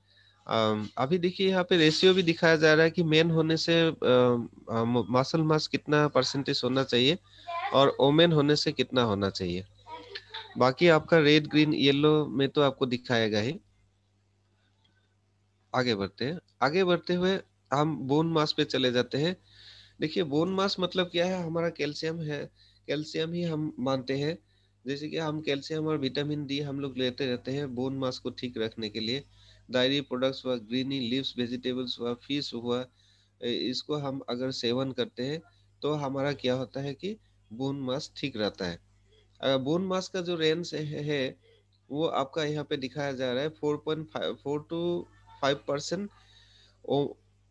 अभी देखिए यहाँ पे रेशियो भी दिखाया जा रहा है कि मेन होने से मसल मास कितना परसेंटेज होना चाहिए और ओमेन होने से कितना होना चाहिए बाकी आपका रेड ग्रीन येलो में तो आपको दिखाएगा ही आगे बढ़ते हैं आगे बढ़ते हुए हम बोन मास पे चले जाते हैं देखिए बोन मास मतलब क्या है हमारा कैल्शियम है कैल्शियम ही हम मानते हैं जैसे कि हम कैल्शियम और विटामिन डी हम लोग लेते रहते हैं बोन मास को ठीक रखने के लिए डायरी प्रोडक्ट्स हुआ ग्रीनी लीव्स वेजिटेबल्स हुआ फिश हुआ इसको हम अगर सेवन करते हैं तो हमारा क्या होता है कि बोन मास ठीक रहता है बोन मास का जो रेंज है, वो आपका यहाँ पे दिखाया जा रहा है four point five four two five percent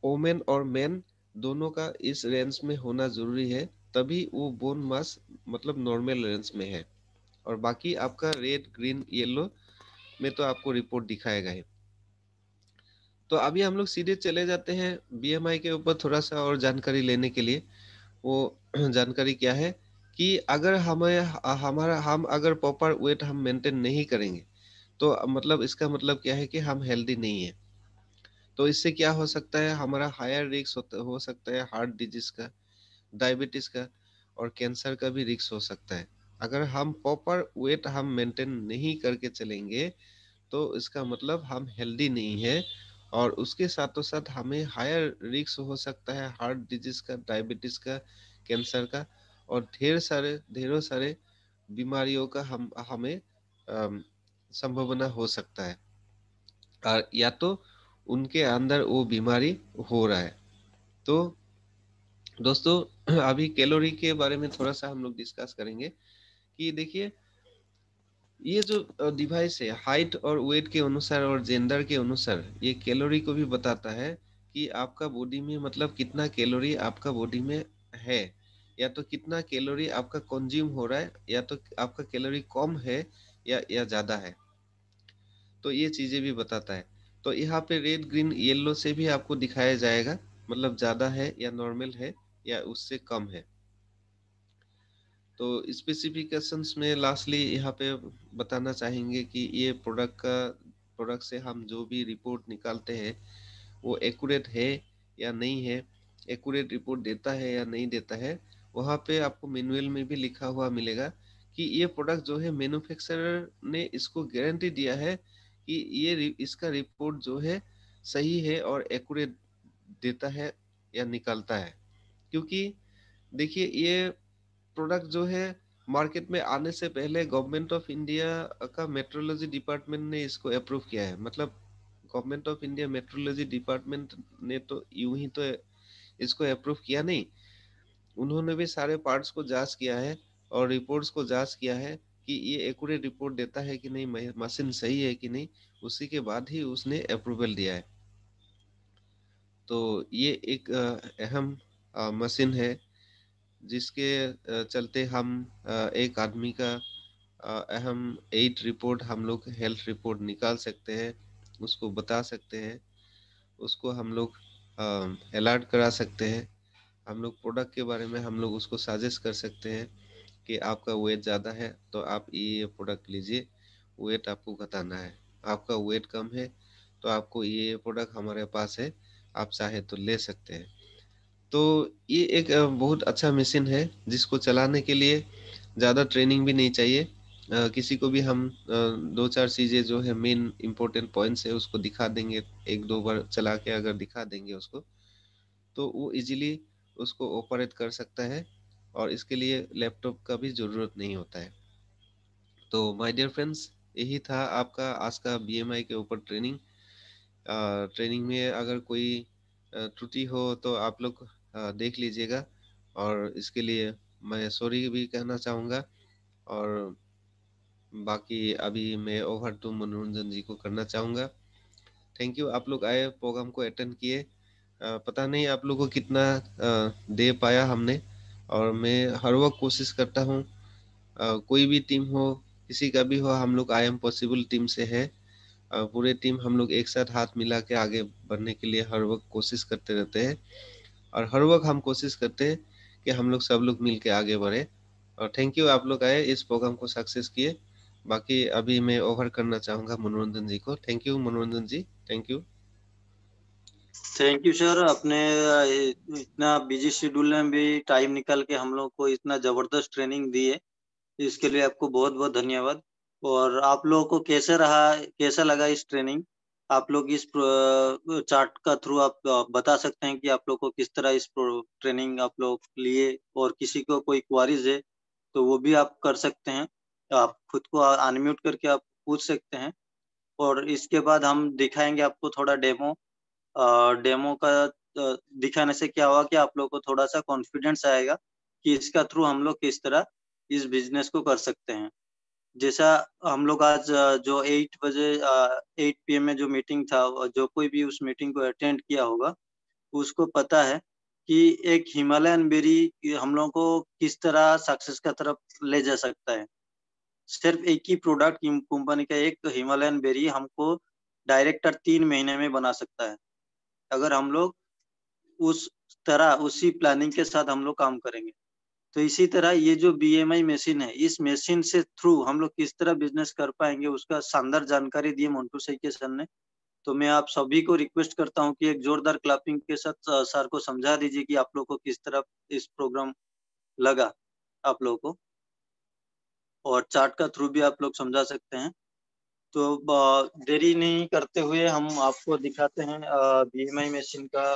women और मेन दोनों का इस रेंज में होना जरूरी है तभी वो बोन मास मतलब नॉर्मल रेंज में है और बाकी आपका रेड ग्रीन येलो में तो आपको रिपोर्ट दिखाएगा ही तो अभी हम लोग सीधे चले जाते हैं बीएमआई के ऊपर थोड़ा सा और जानकारी लेने के लिए वो जानकारी क्या है कि अगर हमें हमारा हम अगर प्रॉपर वेट हम मेंटेन नहीं करेंगे तो मतलब इसका मतलब क्या है कि हम हेल्दी नहीं है तो इससे क्या हो सकता है हमारा हायर रिक्स हो सकता है हार्ट डिजीज का डायबिटीज का और कैंसर का भी रिक्स हो सकता है अगर हम प्रॉपर वेट हम मेंटेन नहीं करके चलेंगे तो इसका मतलब हम हेल्दी नहीं है और उसके साथ साथ हमें हायर रिक्स हो सकता है हार्ट डिजीज का डायबिटीज का कैंसर का और ढेर सारे ढेरों सारे बीमारियों का हम हमें संभावना हो सकता है और या तो उनके अंदर वो बीमारी हो रहा है तो दोस्तों अभी कैलोरी के बारे में थोड़ा सा हम लोग डिस्कस करेंगे कि देखिए ये जो डिवाइस है हाइट और वेट के अनुसार और जेंडर के अनुसार ये कैलोरी को भी बताता है कि आपका बॉडी में मतलब कितना कैलोरी आपका बॉडी में है या तो कितना कैलोरी आपका कंज्यूम हो रहा है या तो आपका कैलोरी कम है या या ज़्यादा है तो ये चीज़ें भी बताता है तो यहाँ पे रेड ग्रीन येलो से भी आपको दिखाया जाएगा मतलब ज़्यादा है या नॉर्मल है या उससे कम है तो स्पेसिफिकेशन में लास्टली यहाँ पे बताना चाहेंगे कि ये प्रोडक्ट का प्रोडक्ट से हम जो भी रिपोर्ट निकालते हैं वो एक्यूरेट है या नहीं है एक्यूरेट रिपोर्ट देता है या नहीं देता है वहाँ पे आपको मेनुअल में भी लिखा हुआ मिलेगा कि ये प्रोडक्ट जो है मैन्युफैक्चरर ने इसको गारंटी दिया है कि ये इसका रिपोर्ट जो है सही है और एक्यूरेट देता है या निकालता है क्योंकि देखिए ये प्रोडक्ट जो है मार्केट में आने से पहले गवर्नमेंट ऑफ इंडिया का मेट्रोलॉजी डिपार्टमेंट ने इसको अप्रूव किया है मतलब government of India metrology department ने तो यूं ही तो इसको अप्रूव किया नहीं उन्होंने भी सारे पार्ट्स को जांच किया है और रिपोर्ट्स को जांच किया है कि ये एकूरेट रिपोर्ट देता है कि नहीं मशीन सही है कि नहीं उसी के बाद ही उसने अप्रूवल दिया है तो ये एक अहम मशीन है जिसके चलते हम एक आदमी का अहम एट रिपोर्ट हम लोग हेल्थ रिपोर्ट निकाल सकते हैं उसको बता सकते हैं उसको हम लोग अलर्ट करा सकते हैं हम लोग प्रोडक्ट के बारे में हम लोग उसको सजेस्ट कर सकते हैं कि आपका वेट ज़्यादा है तो आप ये प्रोडक्ट लीजिए वेट आपको घटाना है आपका वेट कम है तो आपको ये प्रोडक्ट हमारे पास है आप चाहे तो ले सकते हैं तो ये एक बहुत अच्छा मशीन है जिसको चलाने के लिए ज़्यादा ट्रेनिंग भी नहीं चाहिए आ, किसी को भी हम आ, दो चार चीज़ें जो है मेन इम्पोर्टेंट पॉइंट्स है उसको दिखा देंगे एक दो बार चला के अगर दिखा देंगे उसको तो वो इजीली उसको ऑपरेट कर सकता है और इसके लिए लैपटॉप का भी ज़रूरत नहीं होता है तो माय डियर फ्रेंड्स यही था आपका आज का बी के ऊपर ट्रेनिंग आ, ट्रेनिंग में अगर कोई त्रुटि हो तो आप लोग देख लीजिएगा और इसके लिए मैं सॉरी भी कहना चाहूँगा और बाकी अभी मैं ओवर टू मनोरंजन जी को करना चाहूँगा थैंक यू आप लोग आए प्रोग्राम को अटेंड किए पता नहीं आप लोगों को कितना दे पाया हमने और मैं हर वक्त कोशिश करता हूँ कोई भी टीम हो किसी का भी हो हम लोग आई एम पॉसिबल टीम से है पूरे टीम हम लोग एक साथ हाथ मिला के आगे बढ़ने के लिए हर वक्त कोशिश करते रहते हैं और हर वक्त हम कोशिश करते हैं कि हम लोग सब लोग मिल के आगे बढ़े और थैंक यू आप लोग आए इस प्रोग्राम को सक्सेस किए बाकी अभी मैं ओवर करना चाहूँगा मनोरंजन जी को thank you Manoranjan ji thank you thank you sir अपने इतना बिजी शेड्यूल में भी टाइम निकाल के हम लोग को इतना जबरदस्त ट्रेनिंग दी है इसके लिए आपको बहुत बहुत धन्यवाद और आप लोगों को कैसे रहा कैसा लगा इस ट्रेनिंग आप लोग इस चार्ट का थ्रू आप बता सकते हैं कि आप लोग को किस तरह इस ट्रेनिंग आप लोग लिए और किसी को कोई क्वारीज है तो वो भी आप कर सकते हैं आप खुद को अनम्यूट करके आप पूछ सकते हैं और इसके बाद हम दिखाएंगे आपको थोड़ा डेमो डेमो का दिखाने से क्या हुआ कि आप लोग को थोड़ा सा कॉन्फिडेंस आएगा कि इसका थ्रू हम लोग किस तरह इस बिजनेस को कर सकते हैं जैसा हम लोग आज जो एट बजे एट पी में जो मीटिंग था जो कोई भी उस मीटिंग को अटेंड किया होगा उसको पता है कि एक हिमालयन बेरी हम लोग को किस तरह सक्सेस का तरफ ले जा सकता है सिर्फ एक ही प्रोडक्ट कंपनी का एक हिमालयन बेरी हमको डायरेक्टर तीन महीने में बना सकता है अगर हम लोग उस तरह उसी प्लानिंग के साथ हम लोग काम करेंगे तो इसी तरह ये जो आई मशीन है इस मशीन से थ्रू हम लोग किस तरह बिजनेस कर पाएंगे उसका शानदार जानकारी दिए मोन्टू के सर ने तो मैं आप सभी को रिक्वेस्ट करता हूँ कि एक जोरदार क्लापिंग के साथ सर को समझा दीजिए कि आप लोग को किस तरह इस प्रोग्राम लगा आप लोगों को और चार्ट का थ्रू भी आप लोग समझा सकते हैं तो देरी नहीं करते हुए हम आपको दिखाते हैं बीएमआई मशीन का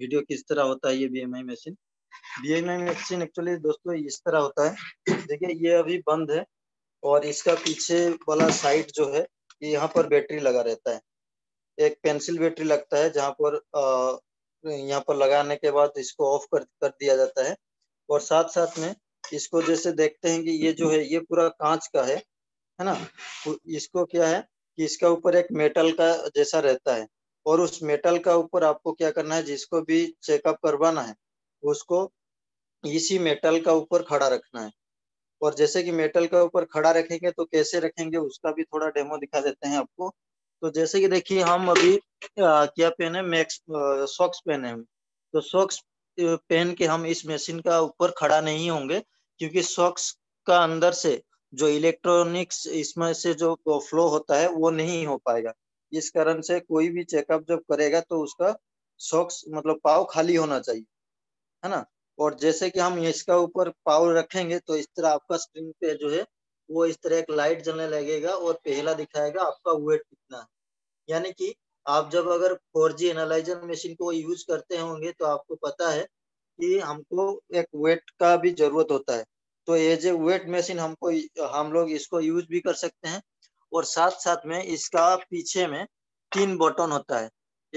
वीडियो किस तरह होता है ये BMI I machine B M I machine actually दोस्तों इस तरह होता है देखिए ये अभी बंद है और इसका पीछे वाला साइड जो है ये यहाँ पर बैटरी लगा रहता है एक पेंसिल बैटरी लगता है जहाँ पर यहाँ पर लगाने के बाद इसको ऑफ कर कर दिया जाता है और साथ साथ में इसको जैसे देखते हैं कि ये जो है ये पूरा कांच का है है ना तो इसको क्या है कि इसका ऊपर एक मेटल का जैसा रहता है और उस मेटल का ऊपर आपको क्या करना है जिसको भी चेकअप करवाना है उसको इसी मेटल का ऊपर खड़ा रखना है और जैसे कि मेटल का ऊपर खड़ा रखेंगे तो कैसे रखेंगे उसका भी थोड़ा डेमो दिखा देते हैं आपको तो जैसे कि देखिए हम अभी आ, क्या पहने मैक्स सॉक्स पहने हैं तो सॉक्स पहन के हम इस मशीन का ऊपर खड़ा नहीं होंगे क्योंकि सॉक्स का अंदर से जो इलेक्ट्रॉनिक्स इसमें से जो फ्लो होता है वो नहीं हो पाएगा इस कारण से कोई भी चेकअप जब करेगा तो उसका सॉक्स मतलब पाव खाली होना चाहिए है ना और जैसे कि हम इसका ऊपर पाव रखेंगे तो इस तरह आपका स्क्रीन पे जो है वो इस तरह एक लाइट जलने लगेगा और पहला दिखाएगा आपका वेट कितना है यानी कि आप जब अगर 4G एनालाइजर मशीन को यूज करते होंगे तो आपको पता है कि हमको एक वेट का भी जरूरत होता है तो एज ए वेट मशीन हमको हम लोग इसको यूज भी कर सकते हैं और साथ साथ में इसका पीछे में तीन बटन होता है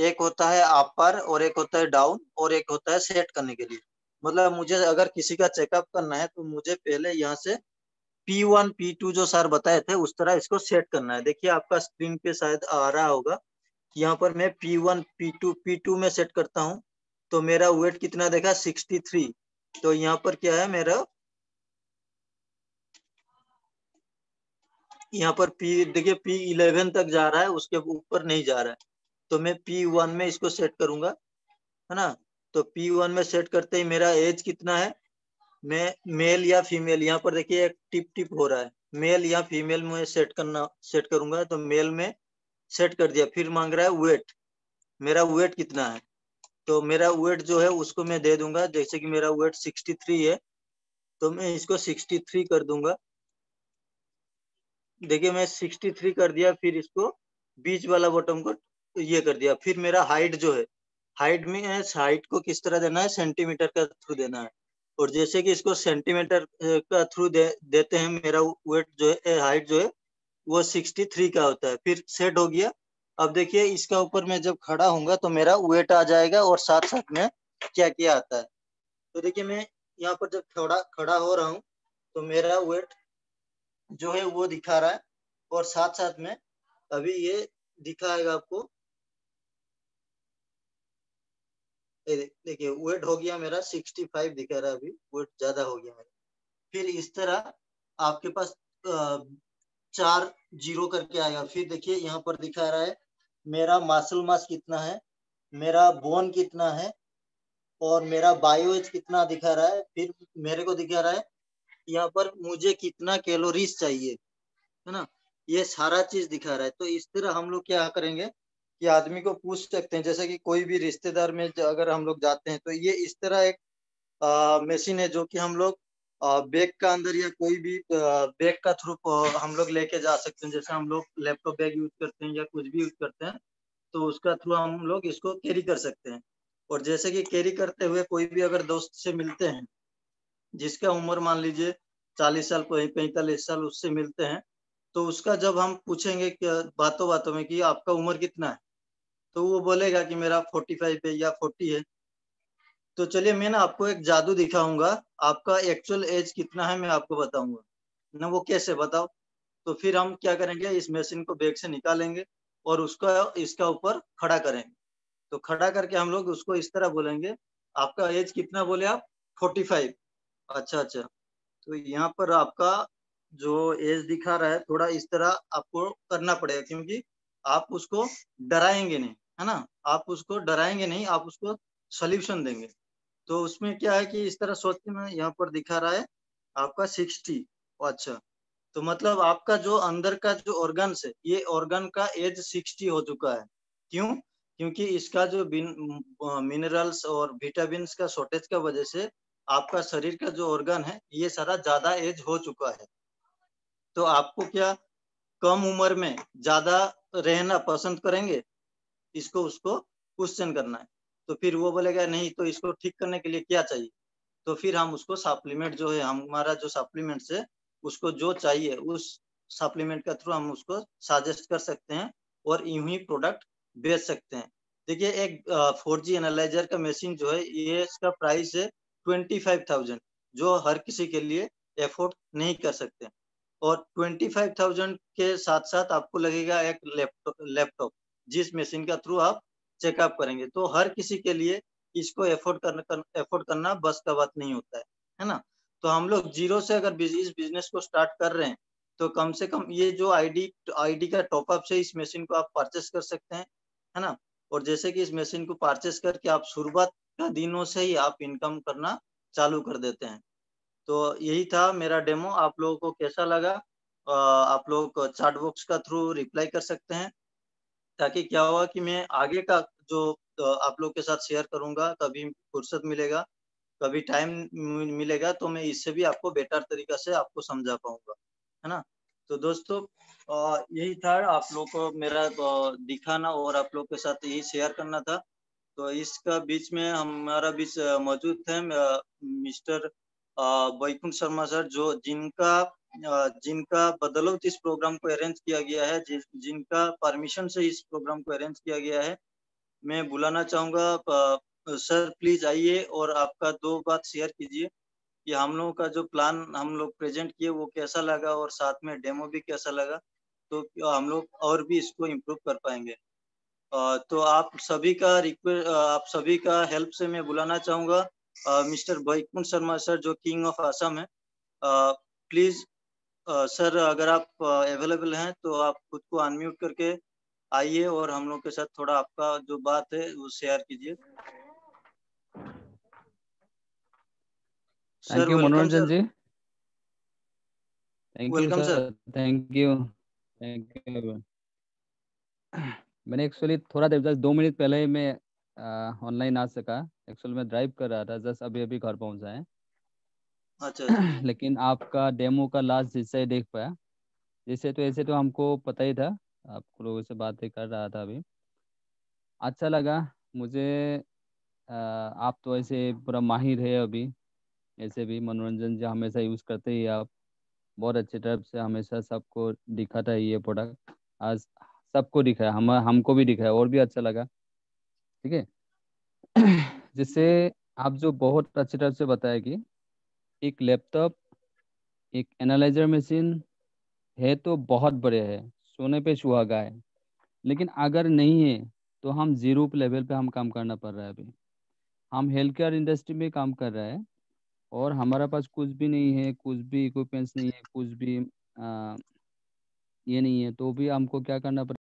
एक होता है अपर और एक होता है डाउन और एक होता है सेट करने के लिए मतलब मुझे अगर किसी का चेकअप करना है तो मुझे पहले यहाँ से पी वन पी टू जो सर बताए थे उस तरह इसको सेट करना है देखिए आपका स्क्रीन पे शायद आ रहा होगा यहाँ पर मैं P one P two P two में सेट करता हूँ तो मेरा वेट कितना देखा सिक्सटी थ्री तो यहाँ पर क्या है मेरा यहाँ पर पी देखिए पी इलेवन तक जा रहा है उसके ऊपर नहीं जा रहा है तो मैं पी वन में इसको सेट करूंगा है ना तो पी वन में सेट करते ही मेरा एज कितना है मैं मेल या फीमेल यहाँ पर देखिए एक टिप टिप हो रहा है मेल या फीमेल में सेट करना सेट करूंगा तो मेल में सेट कर दिया फिर मांग रहा है वेट मेरा वेट कितना है तो मेरा वेट जो है उसको मैं दे दूंगा जैसे कि मेरा वेट थ्री है तो मैं इसको थ्री कर दूंगा देखिए मैं सिक्सटी थ्री कर दिया फिर इसको बीच वाला बॉटम को ये कर दिया फिर मेरा हाइट जो है हाइट में हाइट को किस तरह देना है सेंटीमीटर का थ्रू देना है और जैसे कि इसको सेंटीमीटर का थ्रू दे, देते हैं मेरा वेट जो है हाइट जो है वो सिक्सटी थ्री का होता है फिर सेट हो गया अब देखिए इसका ऊपर मैं जब खड़ा होऊंगा तो मेरा वेट आ जाएगा और साथ साथ में क्या क्या आता है तो देखिए मैं यहाँ पर जब खड़ा खड़ा हो रहा हूँ तो मेरा वेट जो है वो दिखा रहा है और साथ साथ में अभी ये दिखाएगा आपको देखिए वेट हो गया मेरा 65 दिखा रहा है अभी वेट ज्यादा हो गया मेरा फिर इस तरह आपके पास चार जीरो करके आएगा फिर देखिए यहाँ पर दिखा रहा है मेरा मासल मास कितना है मेरा बोन कितना है और मेरा बायोज कितना दिखा रहा है फिर मेरे को दिखा रहा है यहाँ पर मुझे कितना कैलोरीज चाहिए है ना ये सारा चीज दिखा रहा है तो इस तरह हम लोग क्या करेंगे कि आदमी को पूछ सकते हैं जैसे कि कोई भी रिश्तेदार में अगर हम लोग जाते हैं तो ये इस तरह एक मशीन है जो कि हम लोग बैग का अंदर या कोई भी बैग का थ्रू हम लोग लेके जा सकते हैं जैसे हम लोग लैपटॉप बैग यूज करते हैं या कुछ भी यूज करते हैं तो उसका थ्रू हम लोग इसको कैरी कर सकते हैं और जैसे कि कैरी करते हुए कोई भी अगर दोस्त से मिलते हैं जिसका उम्र मान लीजिए चालीस साल कोई पैंतालीस साल उससे मिलते हैं तो उसका जब हम पूछेंगे बातों बातों में कि आपका उम्र कितना है तो वो बोलेगा कि मेरा फोर्टी फाइव है या फोर्टी है तो चलिए मैं ना आपको एक जादू दिखाऊंगा आपका एक्चुअल एज कितना है मैं आपको बताऊंगा ना वो कैसे बताओ तो फिर हम क्या करेंगे इस मशीन को बैग से निकालेंगे और उसका इसका ऊपर खड़ा करेंगे तो खड़ा करके हम लोग उसको इस तरह बोलेंगे आपका एज कितना बोले आप फोर्टी फाइव अच्छा अच्छा तो यहाँ पर आपका जो एज दिखा रहा है थोड़ा इस तरह आपको करना पड़ेगा क्योंकि आप उसको डराएंगे नहीं है ना आप उसको डराएंगे नहीं आप उसको सोल्यूशन देंगे तो उसमें क्या है कि इस तरह सोच में यहाँ पर दिखा रहा है आपका सिक्सटी अच्छा तो मतलब आपका जो अंदर का जो ऑर्गन है ये ऑर्गन का एज सिक्सटी हो चुका है क्यों क्योंकि इसका जो मिनरल्स और विटामिन का शॉर्टेज का वजह से आपका शरीर का जो ऑर्गन है ये सारा ज्यादा एज हो चुका है तो आपको क्या कम उम्र में ज्यादा रहना पसंद करेंगे इसको उसको क्वेश्चन करना है तो फिर वो बोलेगा नहीं तो इसको ठीक करने के लिए क्या चाहिए तो फिर हम उसको सप्लीमेंट जो है हमारा जो सप्लीमेंट है उसको जो चाहिए उस सप्लीमेंट के थ्रू हम उसको सजेस्ट कर सकते हैं और यूं ही प्रोडक्ट बेच सकते हैं देखिए एक फोर जी एनालाइजर का मशीन जो है ये इसका प्राइस है ट्वेंटी फाइव थाउजेंड जो हर किसी के लिए एफोर्ड नहीं कर सकते और ट्वेंटी फाइव थाउजेंड के साथ साथ आपको लगेगा एक लैपटॉप लैपटॉप जिस मशीन का थ्रू आप चेकअप करेंगे तो हर किसी के लिए इसको एफोर्ड करना कर, एफोर्ड करना बस का बात नहीं होता है है ना तो हम लोग जीरो से अगर इस बिजनेस को स्टार्ट कर रहे हैं तो कम से कम ये जो आईडी आईडी का टॉपअप से इस मशीन को आप परचेस कर सकते हैं है ना और जैसे कि इस मशीन को परचेस करके आप शुरुआत दिनों से ही आप इनकम करना चालू कर देते हैं तो यही था मेरा डेमो आप लोगों को कैसा लगा आप लोग चार्ट बॉक्स का थ्रू रिप्लाई कर सकते हैं ताकि क्या हुआ कि मैं आगे का जो आप लोग के साथ शेयर करूंगा कभी फुर्सत मिलेगा कभी टाइम मिलेगा तो मैं इससे भी आपको बेटर तरीका से आपको समझा पाऊंगा है ना तो दोस्तों यही था आप लोग को मेरा दिखाना और आप लोग के साथ यही शेयर करना था तो इसका बीच में हमारा बीच मौजूद थे मिस्टर वैकुंठ शर्मा सर जो जिनका जिनका बदलौत इस प्रोग्राम को अरेंज किया गया है जिनका परमिशन से इस प्रोग्राम को अरेंज किया गया है मैं बुलाना चाहूँगा सर प्लीज आइए और आपका दो बात शेयर कीजिए कि हम लोगों का जो प्लान हम लोग प्रेजेंट किए वो कैसा लगा और साथ में डेमो भी कैसा लगा तो हम लोग और भी इसको इम्प्रूव कर पाएंगे तो आप सभी का रिक्वेस्ट आप सभी का हेल्प से मैं बुलाना चाहूंगा मिस्टर बैकुंड शर्मा सर जो किंग ऑफ आसम है प्लीज सर अगर आप अवेलेबल हैं तो आप खुद को अनम्यूट करके आइए और हम लोग के साथ थोड़ा आपका जो बात है वो शेयर कीजिए thank you Manoranjan ji thank you sir thank you thank you मैंने एक्चुअली थोड़ा देर जस्ट दो मिनट पहले ही मैं ऑनलाइन आ सका एक्चुअली मैं ड्राइव कर रहा था जस्ट अभी अभी घर पहुंचा है अच्छा, अच्छा। लेकिन आपका डेमो का लास्ट जिससे देख पाया जैसे तो ऐसे तो हमको पता ही था आप लोगों से बातें कर रहा था अभी अच्छा लगा मुझे आ, आप तो ऐसे पूरा माहिर है अभी ऐसे भी मनोरंजन जो हमेशा यूज़ करते ही आप बहुत अच्छे तरफ से हमेशा सबको दिखाता है ये प्रोडक्ट आज सबको दिखाया है हम हमको भी दिखाया है और भी अच्छा लगा ठीक है जिससे आप जो बहुत अच्छी तरह से बताया कि एक लैपटॉप एक एनालाइजर मशीन है तो बहुत बड़े है सोने पे सुहागा है लेकिन अगर नहीं है तो हम जीरो लेवल पे हम काम करना पड़ रहा है अभी हम हेल्थ केयर इंडस्ट्री में काम कर रहा है और हमारे पास कुछ भी नहीं है कुछ भी इक्विपमेंट्स नहीं है कुछ भी आ, ये नहीं है तो भी हमको क्या करना पड़ेगा